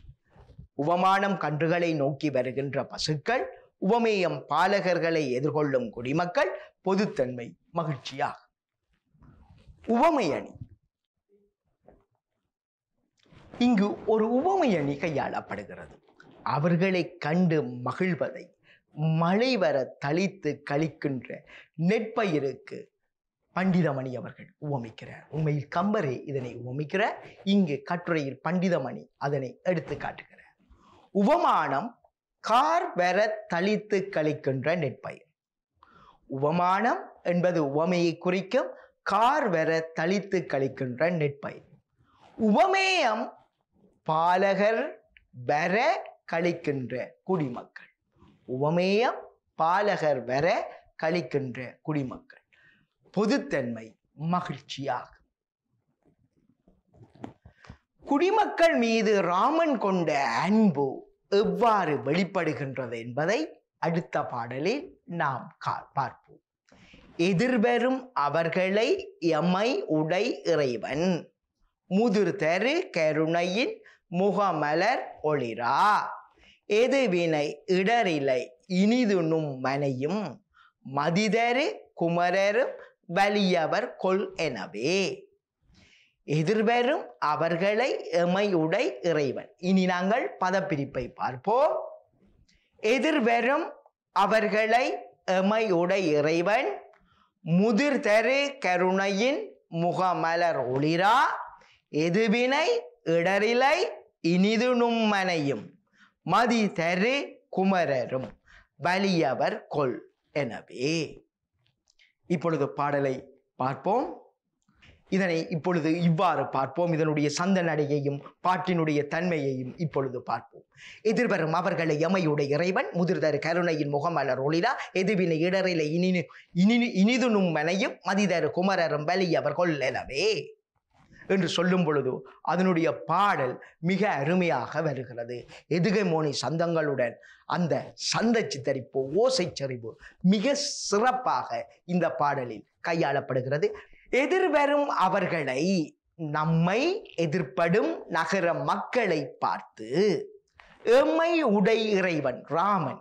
S1: உவமானம் கன்றுகளை நோக்கி வருகின்ற பசுக்கள் உவமேயம் பாலகர்களை எதிர்கொள்ளும் குடிமக்கள் பொதுத்தன்மை மகிழ்ச்சியா உவமை அணி இங்கு ஒரு உவமை அணி கையாளப்படுகிறது அவர்களை கண்டு மகிழ்வதை மழை வர தளித்து கழிக்கின்ற நெற்பயிருக்கு பண்டிதமணி அவர்கள் உவமிக்கிறார் உண்மையில் கம்பரே இதனை உவமிக்கிறார் இங்கு கட்டுரையில் பண்டிதமணி அதனை எடுத்து காட்டுகிறார் உவமானம் கார் வர தளித்து கழிக்கின்ற நெற்பயிர் உபமானம் என்பது உவமையை குறிக்கும் கார் வர தளித்து கழிக்கின்ற நெற்பயிர் உபமேயம் பாலகர் வர கழிக்கின்ற குடிமக்கள் உபமேயம் பாலகர் வர கழிக்கின்ற குடிமக்கள் பொதுத்தன்மை மகிழ்ச்சியாகும் குடிமக்கள் மீது ராமன் கொண்ட அன்பு எவ்வாறு வெளிப்படுகின்றது என்பதை அடுத்த பாடலில் நாம் பார்ப்போம் எதிர்வரும் அவர்களை எமை உடை இறைவன் முதிர்தரு கருணையின் முகமலர் ஒளிரா எதுவினை இடரிலை இனிதுணும் மனையும் மதிதரு குமரரும் வலியவர் கொள் எனவே எதிர்வரும் அவர்களை எமையுடை இறைவன் இனி நாங்கள் பதப்பிரிப்பை பார்ப்போம் எதிர்வரும் அவர்களை எமையுடைய இறைவன் முதிர் தரு கருணையின் முகமலர் ஒளிரா எதுவினை இடரிலை இனிது நும்மனையும் மதி தரு குமரரும் வலியவர் கொள் எனவே இப்பொழுது பாடலை பார்ப்போம் இதனை இப்பொழுது இவ்வாறு பார்ப்போம் இதனுடைய சந்த நடையையும் பாட்டினுடைய தன்மையையும் இப்பொழுது பார்ப்போம் எதிர்வரும் அவர்களை எமையுடைய இறைவன் முதிர்தர் கருணையின் முகமலர் ஒளிதா எதிர்வினை இடரில இனினு இனினு இனிதுனும் மனையும் மதிதர் குமரரும் வலியவர் கொல்லவே என்று சொல்லும் பொழுது அதனுடைய பாடல் மிக அருமையாக வருகிறது எதுகைமோனி சந்தங்களுடன் அந்த சந்த சித்தரிப்பு ஓசை சரிவு மிக சிறப்பாக இந்த பாடலில் கையாளப்படுகிறது எதிர்வரும் அவர்களை நம்மை எதிர்ப்படும் நகர மக்களை பார்த்து எம்மை உடை இறைவன் ராமன்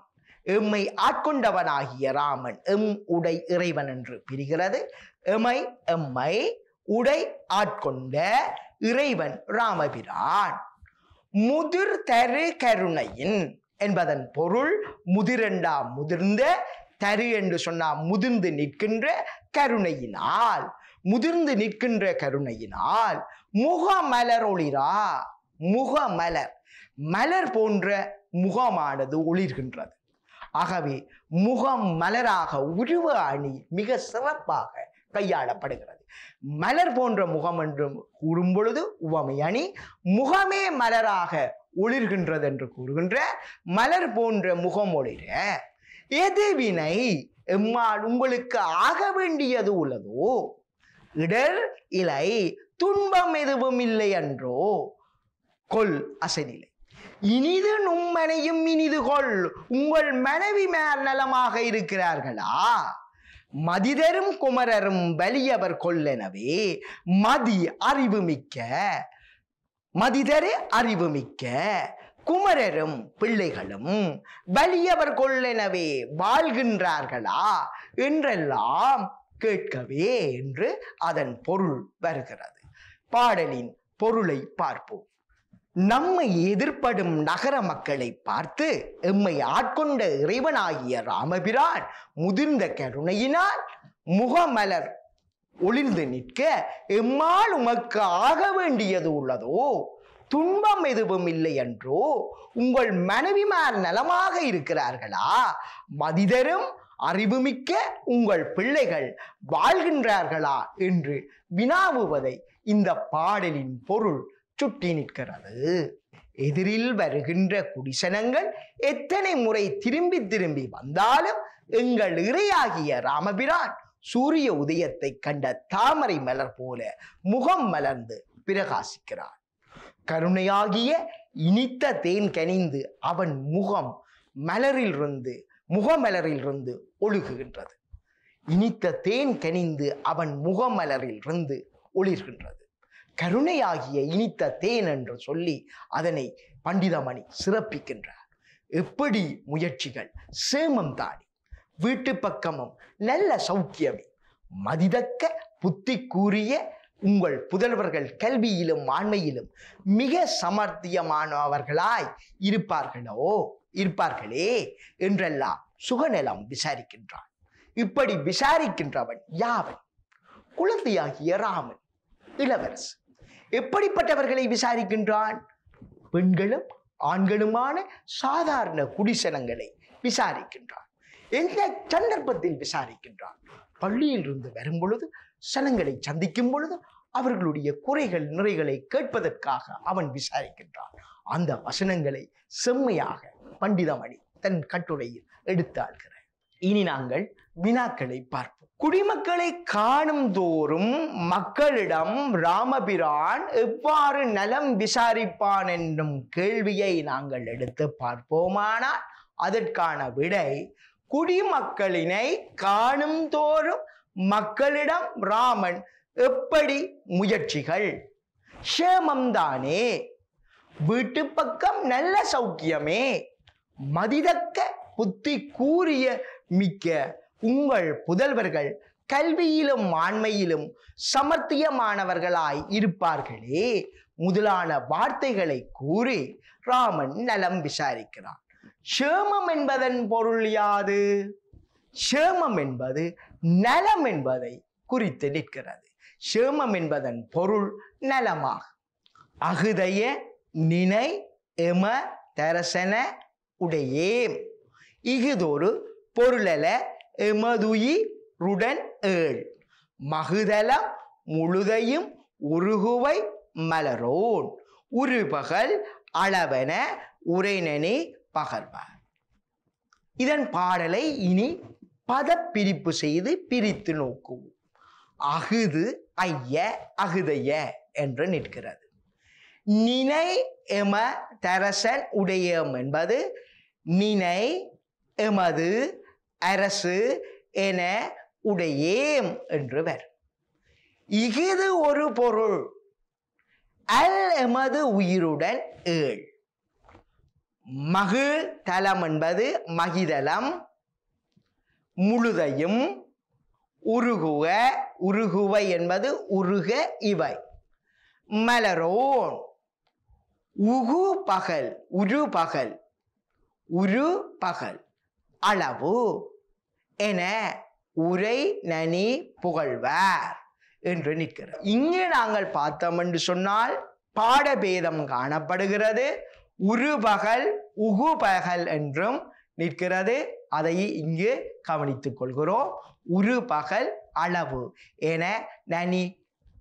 S1: எம்மை ஆட்கொண்டவனாகிய ராமன் எம் உடை இறைவன் என்று பிரிகிறது எமை எம்மை உடை ஆட்கொண்ட இறைவன் ராமபிரான் முதிர் தரு கருணையின் என்பதன் பொருள் முதிரண்டா முதிர்ந்த தரு என்று சொன்னால் முதிர்ந்து நிற்கின்ற கருணையினால் முதிர்ந்து நிற்கின்ற கருணையினால் முக மலர் ஒளிரா முகமலர் மலர் போன்ற முகமானது ஒளிர்கின்றது ஆகவே முகம் மலராக உருவ அணி மிக சிறப்பாக கையாளப்படுகிறது மலர் போன்ற முகம் என்று கூறும்பொழுது உவமை அணி முகமே மலராக ஒளிர்கின்றது என்று கூறுகின்ற மலர் போன்ற முகம் ஒளிர எதிர்வினை எம்மால் உங்களுக்கு ஆக வேண்டியது உள்ளதோ இடர் இலை துன்பம் எதுவும் இல்லை என்றோ கொல் அசைநிலை இனிது நும்மனையும் இனிது கொள் உங்கள் மனைவி மேல் நலமாக இருக்கிறார்களா மதிதரும் குமரரும் வலியவர் கொள்ளெனவே மதி அறிவு மதிதரே மதிதரு மிக்க குமரரும் பிள்ளைகளும் வலியவர் கொள்ளெனவே வாழ்கின்றார்களா என்றெல்லாம் கேட்கவே என்று அதன் பொருள் வருகிறது பாடலின் பொருளை பார்ப்போம் நம்மை எதிர்ப்படும் நகர மக்களை பார்த்து எம்மை ஆட்கொண்ட இறைவனாகிய ராமபிரான் முதிர்ந்த கருணையினால் முகமலர் ஒளிர்ந்து நிற்க எம்மால் உமக்கு ஆக வேண்டியது உள்ளதோ துன்பம் எதுவும் இல்லை என்றோ உங்கள் மனைவிமார் நலமாக இருக்கிறார்களா மதிதரும் அறிவுமிக்க உங்கள் பிள்ளைகள் வாழ்கின்றார்களா என்று வினாவுவதை இந்த பாடலின் பொருள் சுட்டி நிற்கிறது எதிரில் வருகின்ற குடிசனங்கள் எத்தனை முறை திரும்பி திரும்பி வந்தாலும் எங்கள் இறையாகிய ராமபிரான் சூரிய உதயத்தை கண்ட தாமரை மலர் போல முகம் மலர்ந்து பிரகாசிக்கிறான் கருணையாகிய இனித்த தேன் கனிந்து அவன் முகம் மலரிலிருந்து முகமலரிலிருந்து ஒழுகுகின்றது இனித்த தேன் கனிந்து அவன் முகமலரிலிருந்து ஒளிர்கின்றது கருணையாகிய இனித்த தேன் என்று சொல்லி அதனை பண்டிதமணி சிறப்பிக்கின்றார் எப்படி முயற்சிகள் சேமம் தானி வீட்டு பக்கமும் நல்ல சௌக்கியமே மதிதக்க புத்தி கூறிய உங்கள் புதல்வர்கள் கல்வியிலும் ஆண்மையிலும் மிக சமர்த்தியமானவர்களாய் இருப்பார்களோ இருப்பார்களே என்றெல்லாம் சுகநலம் விசாரிக்கின்றான் இப்படி விசாரிக்கின்றவன் யாவன் குழந்தையாகிய ராமன் இளவரசு எப்படிப்பட்டவர்களை விசாரிக்கின்றான் பெண்களும் ஆண்களுமான சாதாரண குடிசனங்களை விசாரிக்கின்றான் எந்த சந்தர்ப்பத்தில் விசாரிக்கின்றான் பள்ளியில் இருந்து வரும் பொழுது சனங்களை சந்திக்கும் பொழுது அவர்களுடைய குறைகள் நிறைகளை கேட்பதற்காக அவன் விசாரிக்கின்றான் அந்த வசனங்களை செம்மையாக பண்டிதமணி தன் கட்டுரையில் எடுத்தாள்கிறார் இனி நாங்கள் வினாக்களை பார்ப்போம் குடிமக்களை காணும் தோறும் மக்களிடம் ராமபிரான் எவ்வாறு நலம் விசாரிப்பான் என்னும் கேள்வியை நாங்கள் எடுத்து பார்ப்போமானால் அதற்கான விடை குடிமக்களினை காணும் தோறும் மக்களிடம் ராமன் எப்படி முயற்சிகள் க்ஷேமம்தானே வீட்டு பக்கம் நல்ல சௌக்கியமே மதிதக்க புத்தி கூறிய மிக்க உங்கள் புதல்வர்கள் கல்வியிலும் ஆண்மையிலும் சமர்த்தியமானவர்களாய் இருப்பார்களே முதலான வார்த்தைகளை கூறி ராமன் நலம் விசாரிக்கிறான் சேமம் என்பதன் பொருள் யாது சேமம் என்பது நலம் என்பதை குறித்து நிற்கிறது சேமம் என்பதன் பொருள் நலமாக அகுதைய நினை எம தரசன உடையேம் இஃதொரு பொருளல எமதுயி ருடன் ஏழ் மகுதலம் முழுதையும் உருகுவை மலரோன் உருபகல் அளவன உரைனனே பகர்வார் இதன் பாடலை இனி பதப்பிரிப்பு செய்து பிரித்து நோக்குவோம் அகுது ஐய அகுதைய என்று நிற்கிறது நினை எம தரசன் உடையம் என்பது நினை எமது அரசு என உடையேம் என்று வர் இஃது ஒரு பொருள் அல் எமது உயிருடன் ஏழ் மகு தலம் என்பது மகிதலம் முழுதையும் உருகுவ உருகுவை என்பது உருக இவை மலரோன் உகு பகல் உரு பகல் உரு பகல் அளவு என உரை நனி புகழ்வார் என்று நிற்கிறது இங்கே நாங்கள் பார்த்தோம் என்று சொன்னால் பாடபேதம் காணப்படுகிறது உருபகல் உகுபகல் என்றும் நிற்கிறது அதை இங்கு கவனித்துக் கொள்கிறோம் உருபகல் அளவு என நனி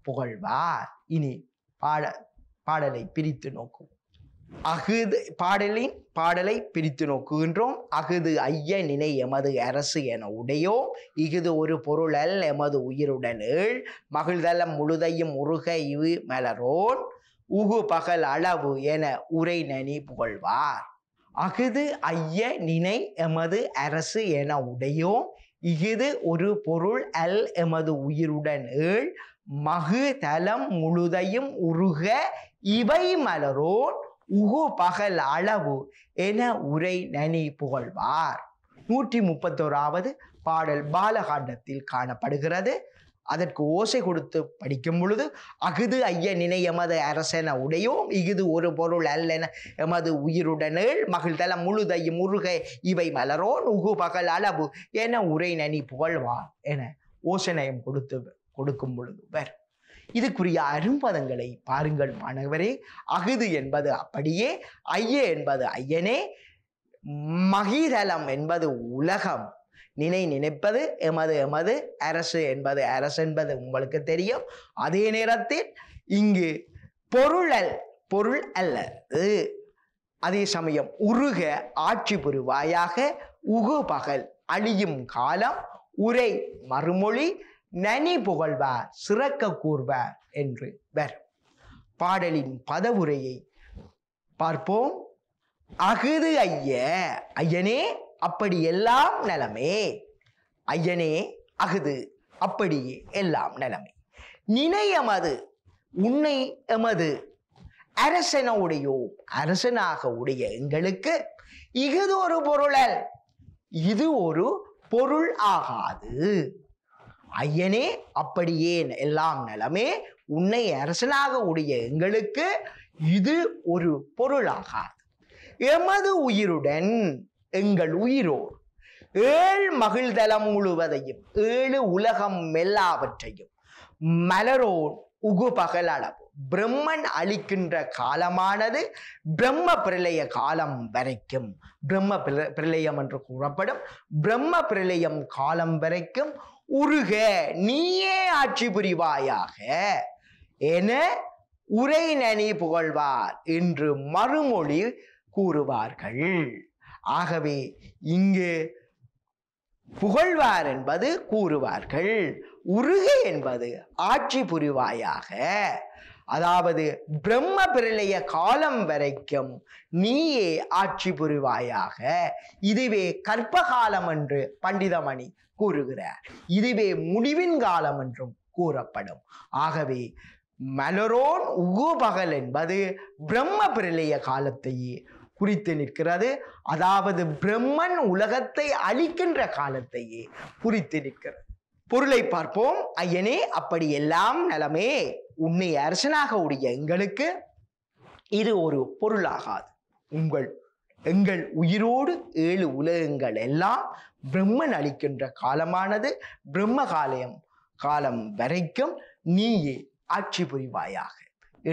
S1: புகழ்வார் இனி பாட பாடலை பிரித்து நோக்கும் அகுது பாடலின் பாடலை பிரித்து நோக்குகின்றோம் அகுது ஐய நினை எமது அரசு என உடையோ இஃது ஒரு பொருளல் எமது உயிருடன் ஏழ் மகிழ்தலம் முழுதையும் உருக இவு மலரோன் உகு பகல் அளவு என உரை நனி புகழ்வார் அகுது ஐய நினை எமது அரசு என உடையோ இஃது ஒரு பொருள் அல் எமது உயிருடன் ஏழ் மகு தலம் முழுதையும் உருக இவை மலரோன் உகு பகல் அளவு என உரை நனி புகழ்வார் நூற்றி முப்பத்தோராவது பாடல் பாலகாண்டத்தில் காணப்படுகிறது அதற்கு ஓசை கொடுத்து படிக்கும் பொழுது அகுது நினை எமது அரசென உடையோம் இகுது ஒரு பொருள் அல்லென எமது உயிருடனேள் மகிழ்தல முழுதையும் முருக இவை மலரோ நுகு பகல் அளவு என உரை நனி புகழ்வார் என ஓசனையும் கொடுத்து கொடுக்கும் பொழுது வர் இதுக்குரிய அரும்பதங்களை பாருங்கள் மாணவரே அகுது என்பது அப்படியே ஐய என்பது ஐயனே மகிதலம் என்பது உலகம் நினை நினைப்பது எமது எமது அரசு என்பது அரசு என்பது உங்களுக்கு தெரியும் அதே நேரத்தில் இங்கு பொருளல் பொருள் அல்லது அதே சமயம் உருக ஆட்சி புரிவாயாக உகு பகல் அழியும் காலம் உரை மறுமொழி நனி புகழ்வார் சிறக்க கூறுவார் என்று வரும் பாடலின் பதவுரையை பார்ப்போம் அகுது ஐய ஐயனே அப்படி எல்லாம் நலமே ஐயனே அகுது அப்படியே எல்லாம் நலமே நினை எமது உன்னை எமது அரசனோடையோ அரசனாக உடைய எங்களுக்கு இகுது ஒரு பொருளல் இது ஒரு பொருள் ஆகாது ஐயனே அப்படியேன் எல்லாம் நிலமே உன்னை அரசனாக உடைய எங்களுக்கு இது ஒரு பொருளாகாது எமது உயிருடன் எங்கள் உயிரோர் ஏழ் மகிழ்தலம் முழுவதையும் ஏழு உலகம் எல்லாவற்றையும் மலரோன் உகுபகல் அளவு பிரம்மன் அளிக்கின்ற காலமானது பிரம்ம பிரளய காலம் வரைக்கும் பிரம்ம பிரளயம் என்று கூறப்படும் பிரம்ம பிரளயம் காலம் வரைக்கும் உருக நீயே ஆட்சி புரிவாயாக என உரைநனி புகழ்வார் என்று மறுமொழி கூறுவார்கள் ஆகவே இங்கு புகழ்வார் என்பது கூறுவார்கள் உருகை என்பது ஆட்சி புரிவாயாக அதாவது பிரம்ம பிரளய காலம் வரைக்கும் நீயே ஆட்சி புரிவாயாக இதுவே கற்பகாலம் என்று பண்டிதமணி கூறுகிறார் இதுவே முடிவின் காலம் என்றும் கூறப்படும் ஆகவே மலரோன் உகுபகல் என்பது பிரம்ம பிரளய காலத்தையே குறித்து நிற்கிறது அதாவது பிரம்மன் உலகத்தை அழிக்கின்ற காலத்தையே குறித்து நிற்கிறது பொருளை பார்ப்போம் ஐயனே அப்படி எல்லாம் நலமே உன்னை அரசனாக உடைய எங்களுக்கு இது ஒரு பொருளாகாது உங்கள் எங்கள் உயிரோடு ஏழு உலகங்கள் எல்லாம் பிரம்மன் அளிக்கின்ற காலமானது பிரம்ம காலயம் காலம் வரைக்கும் நீயே ஆட்சி புரிவாயாக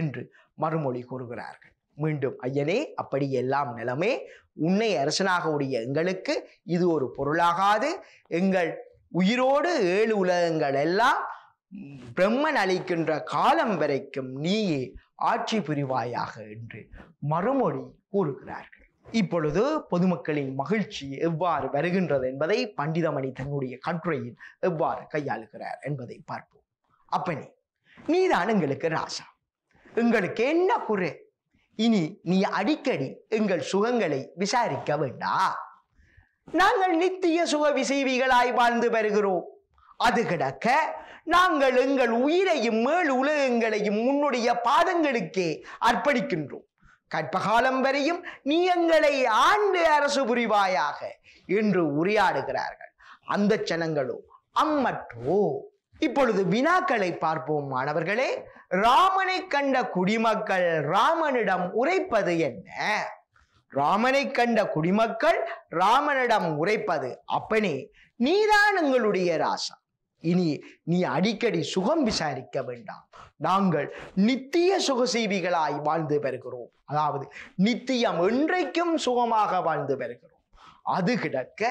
S1: என்று மறுமொழி கூறுகிறார்கள் மீண்டும் ஐயனே அப்படி எல்லாம் நிலமே உன்னை அரசனாக உடைய எங்களுக்கு இது ஒரு பொருளாகாது எங்கள் உயிரோடு ஏழு உலகங்கள் எல்லாம் பிரம்மன் அளிக்கின்ற காலம் வரைக்கும் நீயே ஆட்சி புரிவாயாக என்று மறுமொழி கூறுகிறார்கள் இப்பொழுது பொதுமக்களின் மகிழ்ச்சி எவ்வாறு வருகின்றது என்பதை பண்டிதமணி தன்னுடைய கட்டுரையில் எவ்வாறு கையாளுகிறார் என்பதை பார்ப்போம் அப்பனே நீதான் எங்களுக்கு ராசா எங்களுக்கு என்ன குறை இனி நீ அடிக்கடி எங்கள் சுகங்களை விசாரிக்க வேண்டாம் நாங்கள் நித்திய விசைவிகளாய் வாழ்ந்து வருகிறோம் அது கிடக்க நாங்கள் எங்கள் உயிரையும் மேல் உலகங்களையும் உன்னுடைய பாதங்களுக்கே அர்ப்பணிக்கின்றோம் கற்பகாலம் வரையும் நீ எங்களை ஆண்டு அரசு புரிவாயாக என்று உரையாடுகிறார்கள் அந்த சனங்களோ அம்மற்றோ இப்பொழுது வினாக்களை பார்ப்போம் மாணவர்களே ராமனை கண்ட குடிமக்கள் ராமனிடம் உரைப்பது என்ன ராமனை கண்ட குடிமக்கள் ராமனிடம் உரைப்பது அப்பனே நீதான் எங்களுடைய ராசா இனி நீ அடிக்கடி சுகம் விசாரிக்க வேண்டாம் நாங்கள் நித்திய சுகசீவிகளாய் வாழ்ந்து பெறுகிறோம் அதாவது நித்தியம் என்றைக்கும் சுகமாக வாழ்ந்து பெறுகிறோம் அது கிடக்க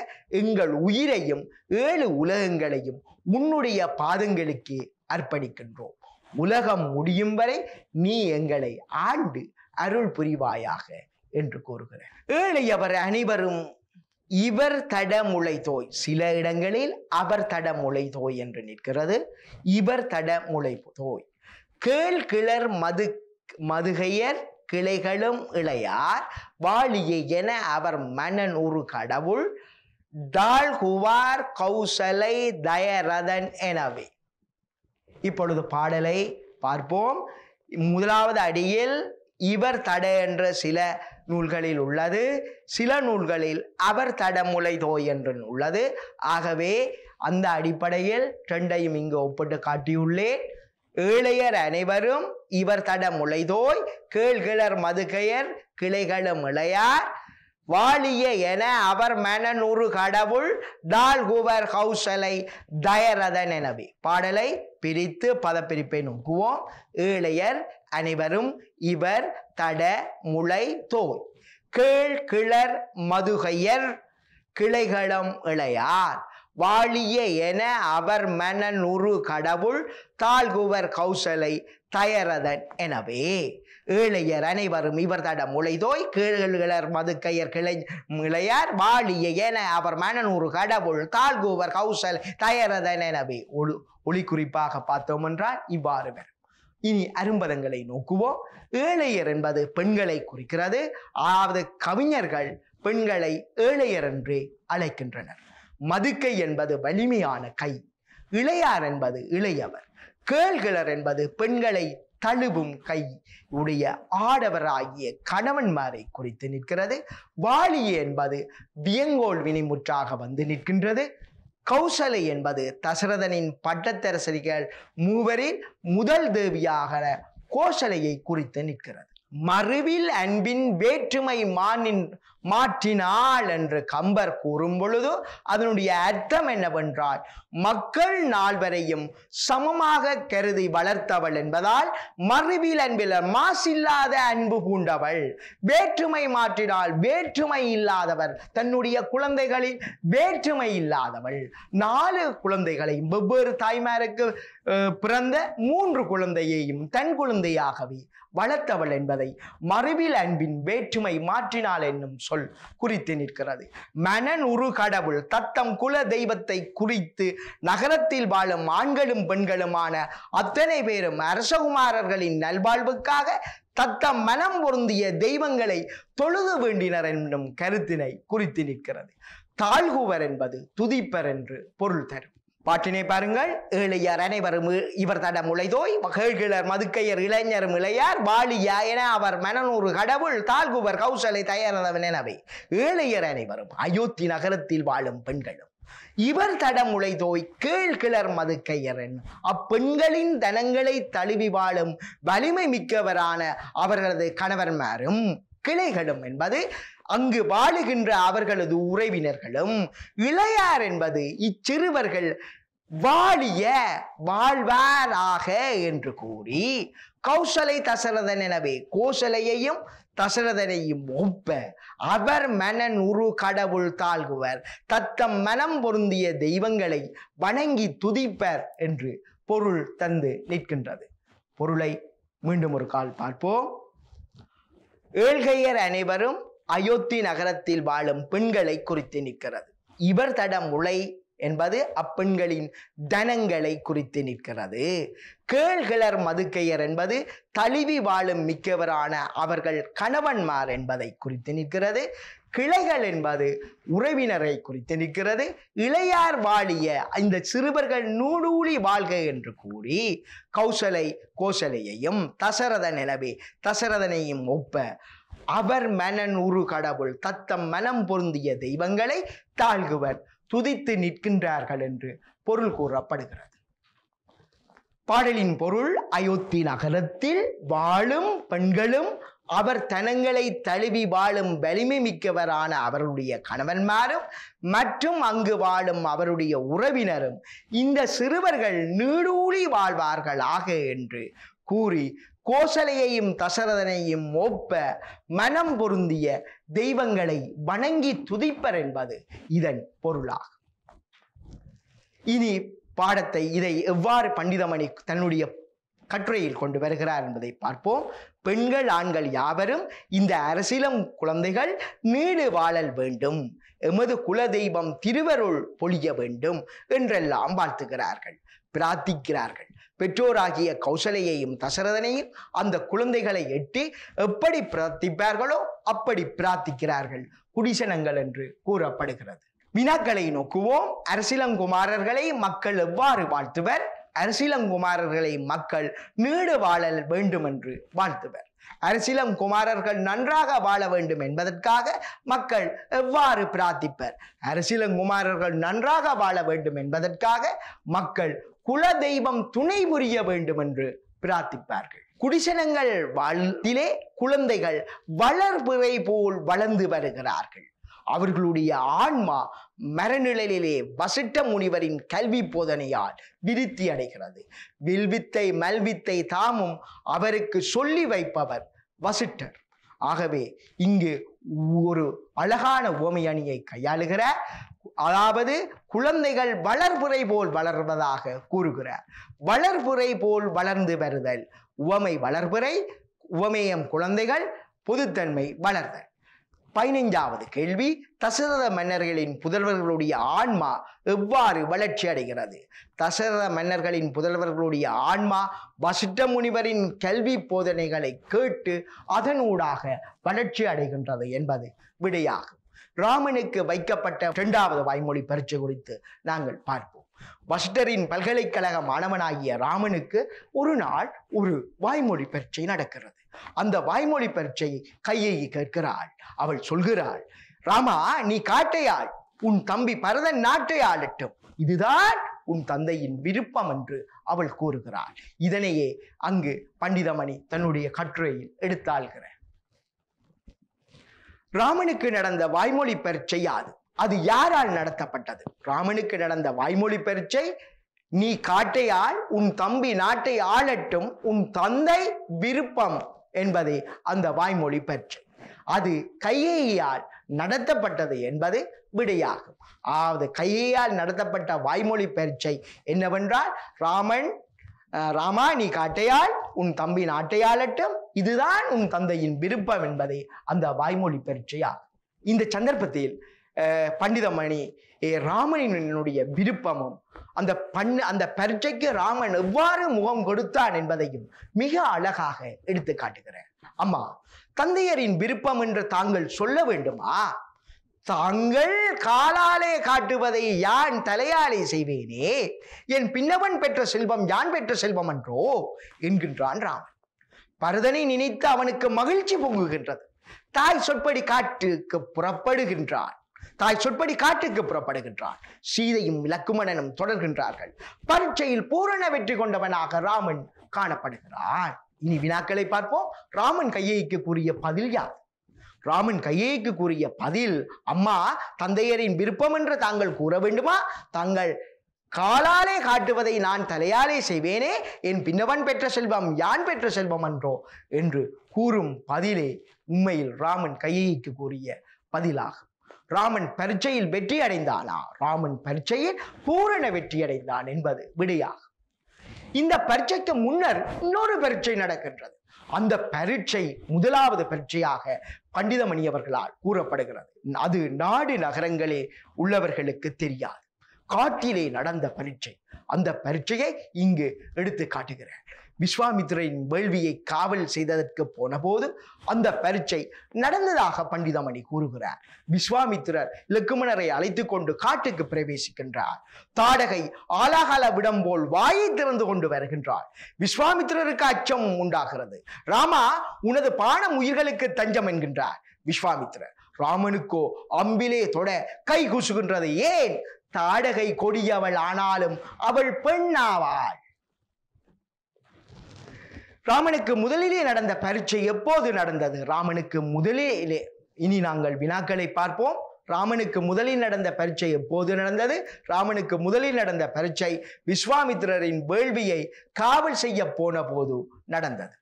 S1: எங்கள் உயிரையும் ஏழு உலகங்களையும் உன்னுடைய பாதங்களுக்கு அர்ப்பணிக்கின்றோம் உலகம் முடியும் வரை நீ எங்களை ஆண்டு அருள் புரிவாயாக என்று கூறுகிறேன் ஏழையவர் அனைவரும் இவர் தடமுளை தோய் சில இடங்களில் அவர் தடமுளை தோய் என்று நிற்கிறது இவர் தடமுளை தோய் கேள் கிளர் மது மதுகையர் கிளைகளும் இளையார் வாழியை என அவர் மனன் ஒரு கடவுள் குவார் கௌசலை தயரதன் எனவே இப்பொழுது பாடலை பார்ப்போம் முதலாவது அடியில் இவர் தட என்ற சில நூல்களில் உள்ளது சில நூல்களில் அவர் தடமுலை தோய் என்று உள்ளது ஆகவே அந்த அடிப்படையில் ரெண்டையும் இங்கு ஒப்பிட்டு காட்டியுள்ளேன் ஏழையர் அனைவரும் இவர் தடமுலைதோய் கேள்கிளர் மதுகையர் கிளைகளும் இளையார் வாழிய என அவர் மனநுறு கடவுள் குவர் ஹவுசலை தயரதன் எனவி பாடலை பிரித்து பதப்பிரிப்பை நோக்குவோம் ஏழையர் அனைவரும் இவர் தட முளை தோல் கேள் கிளர் மதுகையர் கிளைகளம் இளையார் வாழிய என அவர் மனநுறு கடவுள் தாழ்குவர் கௌசலை தயரதன் எனவே ஏழையர் அனைவரும் இவர்தடம் உழைதோய் மது மதுக்கையர் கிளை இளையார் வாழிய என அவர் மனநூறு கடவுள் தாழ்கூவர் கௌசல் தயரதன் எனவே ஒளி ஒளிக்குறிப்பாக பார்த்தோம் என்றால் இவ்வாறு இனி அரும்பதங்களை நோக்குவோம் ஏழையர் என்பது பெண்களை குறிக்கிறது அதாவது கவிஞர்கள் பெண்களை ஏழையர் என்று அழைக்கின்றனர் மதுக்கை என்பது வலிமையான கை இளையார் என்பது இளையவர் கேள்கிழர் என்பது பெண்களை தழுவும் கை உடைய ஆடவராகிய கணவன்மாரை குறித்து நிற்கிறது வாலி என்பது வியங்கோல் வினைமுற்றாக வந்து நிற்கின்றது கௌசலை என்பது தசரதனின் பட்டத்தரசரிகள் மூவரில் முதல் தேவியாக கோசலையை குறித்து நிற்கிறது மறுவில் அன்பின் வேற்றுமை மானின் மாற்றினாள் என்று கம்பர் கூறும் பொழுது அதனுடைய அர்த்தம் என்னவென்றால் மக்கள் நால்வரையும் சமமாக கருதி வளர்த்தவள் என்பதால் மறுவில் அன்பில் மாசில்லாத அன்பு பூண்டவள் வேற்றுமை மாற்றினால் வேற்றுமை இல்லாதவர் தன்னுடைய குழந்தைகளில் வேற்றுமை இல்லாதவள் நாலு குழந்தைகளையும் வெவ்வேறு தாய்மாருக்கு பிறந்த மூன்று குழந்தையையும் தன் குழந்தையாகவே வளர்த்தவள் என்பதை மறுவில் அன்பின் வேற்றுமை மாற்றினாள் என்னும் சொல் குறித்து நிற்கிறது மனன் உரு கடவுள் தத்தம் குல தெய்வத்தை குறித்து நகரத்தில் வாழும் ஆண்களும் பெண்களுமான அத்தனை பேரும் அரசகுமாரர்களின் நல்வாழ்வுக்காக தத்தம் மனம் பொருந்திய தெய்வங்களை தொழுது வேண்டினர் என்னும் கருத்தினை குறித்து நிற்கிறது தாழ்குவர் என்பது துதிப்பர் என்று பொருள் தரும் பாட்டினை பாருங்கள் ஏழையார் அனைவரும் இவர் தடம் உழைதோய் மகழ்கிழர் மதுக்கையர் இளைஞரும் இளையார் வாலியா என அவர் மனநூறு கடவுள் தாழ்குவர் கௌசலை தயாரதவன் எனவே ஏழையர் அனைவரும் அயோத்தி நகரத்தில் வாழும் பெண்களும் இவர் தடம் உழைதோய் கீழ் கிளர் மதுக்கையரன் அப்பெண்களின் தனங்களை தழுவி வாழும் வலிமை மிக்கவரான அவர்களது கணவர்மாரும் கிளைகளும் என்பது அங்கு வாழுகின்ற அவர்களது உறவினர்களும் இளையார் என்பது இச்சிறுவர்கள் வாழிய வாழ்வாராக என்று கூறி கௌசலை தசரதன் எனவே கோசலையையும் தசரதனையும் ஒப்ப அவர் மனன் உரு கடவுள் தாழ்குவர் தத்தம் மனம் பொருந்திய தெய்வங்களை வணங்கி துதிப்பர் என்று பொருள் தந்து நிற்கின்றது பொருளை மீண்டும் ஒரு கால் பார்ப்போம் ஏழ்கையர் அனைவரும் அயோத்தி நகரத்தில் வாழும் பெண்களை குறித்து நிற்கிறது இவர் தடம் உலை என்பது அப்பெண்களின் தனங்களை குறித்து நிற்கிறது கேழ்கிளர் மதுக்கையர் என்பது தழுவி வாழும் மிக்கவரான அவர்கள் கணவன்மார் என்பதை குறித்து நிற்கிறது கிளைகள் என்பது உறவினரை குறித்து நிற்கிறது இளையார் வாழிய இந்த சிறுவர்கள் நூலூலி வாழ்க என்று கூறி கௌசலை கோசலையையும் தசரத நிலவே தசரதனையும் ஒப்ப அவர் மனன் உரு கடவுள் தத்தம் மனம் பொருந்திய தெய்வங்களை தாழ்குவர் துதித்து நிற்கின்றார்கள் என்று பொருள் கூறப்படுகிறது பாடலின் பொருள் அயோத்தி நகரத்தில் வாழும் பெண்களும் அவர் தனங்களை தழுவி வாழும் வலிமை மிக்கவரான அவருடைய கணவன்மாரும் மற்றும் அங்கு வாழும் அவருடைய உறவினரும் இந்த சிறுவர்கள் நீடூழி வாழ்வார்களாக என்று கூறி கோசலையையும் தசரதனையும் ஒப்ப மனம் பொருந்திய தெய்வங்களை வணங்கி துதிப்பர் என்பது இதன் பொருளாகும் இனி பாடத்தை இதை எவ்வாறு பண்டிதமணி தன்னுடைய கட்டுரையில் கொண்டு வருகிறார் என்பதை பார்ப்போம் பெண்கள் ஆண்கள் யாவரும் இந்த அரசியலம் குழந்தைகள் நீடு வாழல் வேண்டும் எமது குலதெய்வம் திருவருள் பொழிய வேண்டும் என்றெல்லாம் வாழ்த்துகிறார்கள் பிரார்த்திக்கிறார்கள் பெற்றோராகிய கௌசலையையும் தசரதனையும் அந்த குழந்தைகளை எட்டி எப்படி பிரார்த்திப்பார்களோ அப்படி பிரார்த்திக்கிறார்கள் குடிசனங்கள் என்று கூறப்படுகிறது வினாக்களை நோக்குவோம் அரசிலங்குமாரர்களை மக்கள் எவ்வாறு வாழ்த்துவர் அரசியலங்குமாரர்களை மக்கள் நீடு வாழல் வேண்டும் என்று வாழ்த்துவர் அரசியலம் குமாரர்கள் நன்றாக வாழ வேண்டும் என்பதற்காக மக்கள் எவ்வாறு பிரார்த்திப்பர் குமாரர்கள் நன்றாக வாழ வேண்டும் என்பதற்காக மக்கள் குல தெய்வம் துணை புரிய வேண்டும் என்று பிரார்த்திப்பார்கள் குடிசனங்கள் வாழ்த்திலே குழந்தைகள் வளர்பிறை போல் வளர்ந்து வருகிறார்கள் அவர்களுடைய ஆன்மா மரநிலையிலே வசிட்ட முனிவரின் கல்வி போதனையால் விருத்தி அடைகிறது வில்வித்தை மல்வித்தை தாமும் அவருக்கு சொல்லி வைப்பவர் வசிட்டர் ஆகவே இங்கு ஒரு அழகான ஓமை அணியை கையாளுகிற அதாவது குழந்தைகள் வளர்புரை போல் வளர்வதாக கூறுகிறார் வளர்புரை போல் வளர்ந்து வருதல் உவமை வளர்புரை உவமேயம் குழந்தைகள் பொதுத்தன்மை வளர்தல் பதினைஞ்சாவது கேள்வி தசரத மன்னர்களின் புதல்வர்களுடைய ஆன்மா எவ்வாறு வளர்ச்சி அடைகிறது தசரத மன்னர்களின் புதல்வர்களுடைய ஆன்மா வசிட்ட முனிவரின் கல்வி போதனைகளை கேட்டு அதனூடாக வளர்ச்சி அடைகின்றது என்பது விடையாகும் ராமனுக்கு வைக்கப்பட்ட இரண்டாவது வாய்மொழி பரீட்சை குறித்து நாங்கள் பார்ப்போம் வசிட்டரின் பல்கலைக்கழக மாணவனாகிய ராமனுக்கு ஒரு நாள் ஒரு வாய்மொழி பரீட்சை நடக்கிறது அந்த வாய்மொழி பரீட்சை கையை கேட்கிறாள் அவள் சொல்கிறாள் ராமா நீ காட்டையாள் உன் தம்பி பரதன் நாட்டை ஆளட்டும் இதுதான் உன் தந்தையின் விருப்பம் என்று அவள் கூறுகிறாள் இதனையே அங்கு பண்டிதமணி தன்னுடைய கட்டுரையில் எடுத்தாள்கிற ராமனுக்கு நடந்த வாய்மொழி பரீட்சை யாது அது யாரால் நடத்தப்பட்டது ராமனுக்கு நடந்த வாய்மொழி பரீட்சை நீ காட்டையால் உன் தம்பி நாட்டை ஆளட்டும் உன் தந்தை விருப்பம் என்பது அந்த வாய்மொழி பற்று அது கையையால் நடத்தப்பட்டது என்பது விடையாகும் அதாவது கையையால் நடத்தப்பட்ட வாய்மொழி பயிற்சை என்னவென்றால் ராமன் ராமா நீ காட்டையால் உன் தம்பி நாட்டையாலட்டும் இதுதான் உன் தந்தையின் விருப்பம் என்பதே அந்த வாய்மொழி பயிற்சியாகும் இந்த சந்தர்ப்பத்தில் பண்டிதமணி ராமனினுடைய விருப்பமும் அந்த பண்ணு அந்த பர்ஜைக்கு ராமன் எவ்வாறு முகம் கொடுத்தான் என்பதையும் மிக அழகாக எடுத்து காட்டுகிறார் அம்மா தந்தையரின் விருப்பம் என்று தாங்கள் சொல்ல வேண்டுமா தாங்கள் காலாலே காட்டுவதை யான் தலையாலே செய்வேனே என் பின்னவன் பெற்ற செல்வம் யான் பெற்ற செல்வம் என்றோ என்கின்றான் ராமன் பரதனை நினைத்து அவனுக்கு மகிழ்ச்சி பொங்குகின்றது தாய் சொற்படி காட்டுக்கு புறப்படுகின்றான் தாய் சொற்படி காட்டுக்கு புறப்படுகின்றான் சீதையும் இலக்குமணனும் தொடர்கின்றார்கள் பரீட்சையில் பூரண வெற்றி கொண்டவனாக ராமன் காணப்படுகிறான் இனி வினாக்களை பார்ப்போம் ராமன் கையைக்கு கூறிய பதில் யார் ராமன் கையைக்கு கூறிய பதில் அம்மா தந்தையரின் விருப்பம் என்று தாங்கள் கூற வேண்டுமா தாங்கள் காலாலே காட்டுவதை நான் தலையாலே செய்வேனே என் பின்னவன் பெற்ற செல்வம் யான் பெற்ற செல்வம் என்றோ என்று கூறும் பதிலே உண்மையில் ராமன் கையைக்கு கூறிய பதிலாகும் ராமன் பரீட்சையில் வெற்றி அடைந்தானா ராமன் பரீட்சையில் பூரண வெற்றி அடைந்தான் என்பது விடையாகும் இந்த பரீட்சைக்கு முன்னர் இன்னொரு பரீட்சை நடக்கின்றது அந்த பரீட்சை முதலாவது பரீட்சையாக பண்டிதமணி அவர்களால் கூறப்படுகிறது அது நாடு நகரங்களே உள்ளவர்களுக்கு தெரியாது காட்டிலே நடந்த பரீட்சை அந்த பரீட்சையை இங்கு எடுத்து காட்டுகிறேன் விஸ்வாமித்ரின் வேள்வியை காவல் செய்ததற்கு போனபோது அந்த பரீட்சை நடந்ததாக பண்டிதமணி கூறுகிறார் விஸ்வாமித்திரர் லக்குமணரை அழைத்து கொண்டு காட்டுக்கு பிரவேசிக்கின்றார் தாடகை ஆலாகால விடம் போல் வாயை திறந்து கொண்டு வருகின்றார் விஸ்வாமித்திரருக்கு அச்சம் உண்டாகிறது ராமா உனது பானம் உயிர்களுக்கு தஞ்சம் என்கின்றார் விஸ்வாமித்திரர் ராமனுக்கோ அம்பிலே தொட கை கூசுகின்றது ஏன் தாடகை கொடியவள் ஆனாலும் அவள் பெண்ணாவாள் ராமனுக்கு முதலிலே நடந்த பரீட்சை எப்போது நடந்தது ராமனுக்கு முதலிலே இனி நாங்கள் வினாக்களை பார்ப்போம் ராமனுக்கு முதலில் நடந்த பரீட்சை எப்போது நடந்தது ராமனுக்கு முதலில் நடந்த பரீட்சை விஸ்வாமித்திரரின் வேள்வியை காவல் செய்ய போன போது நடந்தது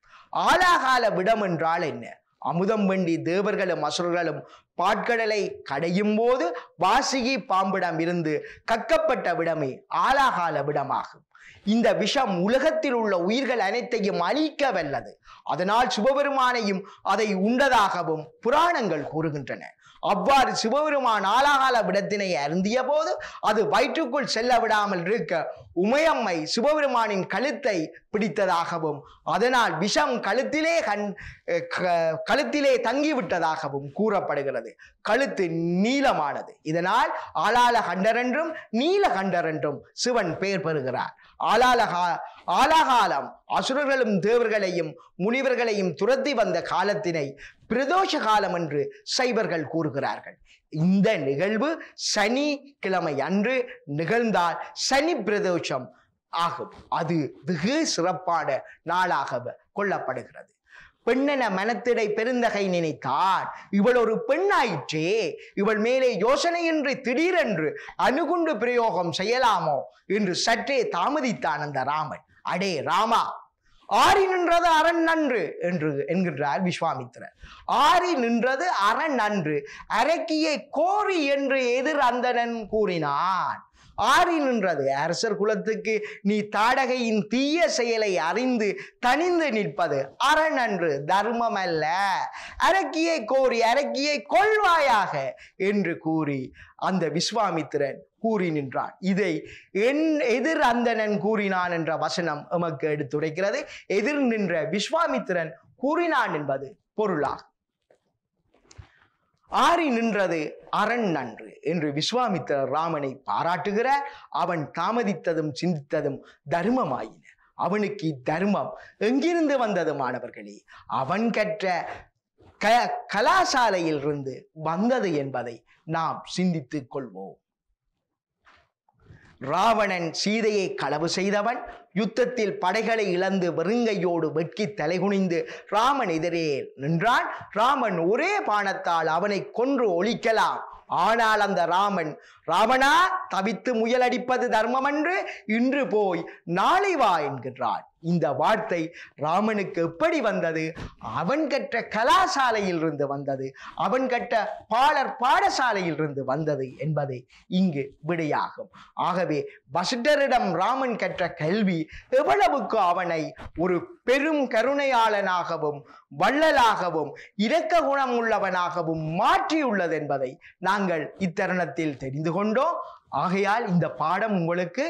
S1: ஆலாகால விடம் என்றால் என்ன அமுதம் வண்டி தேவர்களும் அசுரர்களும் பாட்கடலை கடையும் போது வாசிகி பாம்பிடம் இருந்து கக்கப்பட்ட விடமே ஆலாகால விடமாகும் இந்த விஷம் உலகத்தில் உள்ள உயிர்கள் அனைத்தையும் அழிக்க வல்லது அதனால் சிவபெருமானையும் அதை உண்டதாகவும் புராணங்கள் கூறுகின்றன அவ்வாறு சிவபெருமான் ஆலாகால விடத்தினை அருந்திய போது அது வயிற்றுக்குள் செல்ல விடாமல் இருக்க உமையம்மை சிவபெருமானின் கழுத்தை பிடித்ததாகவும் அதனால் விஷம் கழுத்திலே கண் கழுத்திலே தங்கிவிட்டதாகவும் கூறப்படுகிறது கழுத்து நீளமானது இதனால் ஆளாள கண்டரென்றும் என்றும் நீலகண்டர் என்றும் சிவன் பெயர் பெறுகிறார் ஆலாலகா ஆலாகாலம் அசுரர்களும் தேவர்களையும் முனிவர்களையும் துரத்தி வந்த காலத்தினை பிரதோஷ காலம் என்று சைவர்கள் கூறுகிறார்கள் இந்த நிகழ்வு சனி கிழமை அன்று நிகழ்ந்தால் சனி பிரதோஷம் ஆகும் அது வெகு சிறப்பான நாளாக கொள்ளப்படுகிறது பெண்ணென மனத்திடை பெருந்தகை நினைத்தார் இவள் ஒரு பெண்ணாயிற்றே இவள் மேலே யோசனையின்றி திடீரென்று அணுகுண்டு பிரயோகம் செய்யலாமோ என்று சற்றே தாமதித்தான் அந்த ராமன் அடே ராமா ஆறி நின்றது அரண் நன்று என்று என்கின்றார் விஸ்வாமித்திரர் ஆறி நின்றது அரண் நன்று அரக்கியை கோரி என்று எதிர் அந்தனன் கூறினான் ஆறி நின்றது அரசர் குலத்துக்கு நீ தாடகையின் தீய செயலை அறிந்து தனிந்து நிற்பது அரண் அன்று தர்மம் அல்ல அரக்கியை கோரி அரக்கியை கொள்வாயாக என்று கூறி அந்த விஸ்வாமித்திரன் கூறி நின்றான் இதை என் எதிர் அந்தணன் கூறினான் என்ற வசனம் எமக்கு எடுத்துரைக்கிறது எதிர் நின்ற விஸ்வாமித்திரன் கூறினான் என்பது பொருளாகும் ஆறி நின்றது அரண் நன்று என்று விஸ்வாமித்த ராமனை பாராட்டுகிற அவன் தாமதித்ததும் சிந்தித்ததும் தர்மமாயின அவனுக்கு தர்மம் எங்கிருந்து வந்தது மாணவர்களே அவன் கற்ற க கலாசாலையிலிருந்து வந்தது என்பதை நாம் சிந்தித்துக் கொள்வோம் ராவணன் சீதையை களவு செய்தவன் யுத்தத்தில் படைகளை இழந்து வெறுங்கையோடு வெட்கி தலைகுனிந்து ராமன் எதிரே நின்றான் ராமன் ஒரே பானத்தால் அவனை கொன்று ஒழிக்கலாம் ஆனால் அந்த ராமன் ராவணா தவித்து முயல் அடிப்பது என்று இன்று போய் நாளை வா என்கிறான் இந்த வார்த்தை ராமனுக்கு எப்படி வந்தது அவன் கற்ற கலாசாலையில் இருந்து வந்தது அவன் கற்ற பாலர் பாடசாலையில் இருந்து வந்தது என்பதை இங்கு விடையாகும் ஆகவே வசிட்டரிடம் ராமன் கற்ற கல்வி எவ்வளவுக்கு அவனை ஒரு பெரும் கருணையாளனாகவும் வள்ளலாகவும் இரக்க குணம் உள்ளவனாகவும் மாற்றியுள்ளது என்பதை நாங்கள் இத்தருணத்தில் தெரிந்து கொண்டோம் ஆகையால் இந்த பாடம் உங்களுக்கு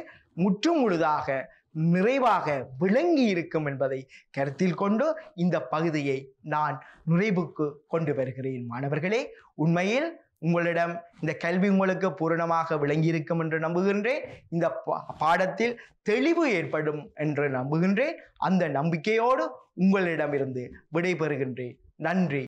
S1: முற்றுமுழுதாக முழுதாக நிறைவாக விளங்கி இருக்கும் என்பதை கருத்தில் கொண்டு இந்த பகுதியை நான் நிறைவுக்கு கொண்டு வருகிறேன் மாணவர்களே உண்மையில் உங்களிடம் இந்த கல்வி உங்களுக்கு பூரணமாக விளங்கி இருக்கும் என்று நம்புகின்றேன் இந்த பாடத்தில் தெளிவு ஏற்படும் என்று நம்புகின்றேன் அந்த நம்பிக்கையோடு உங்களிடமிருந்து விடைபெறுகின்றேன் நன்றி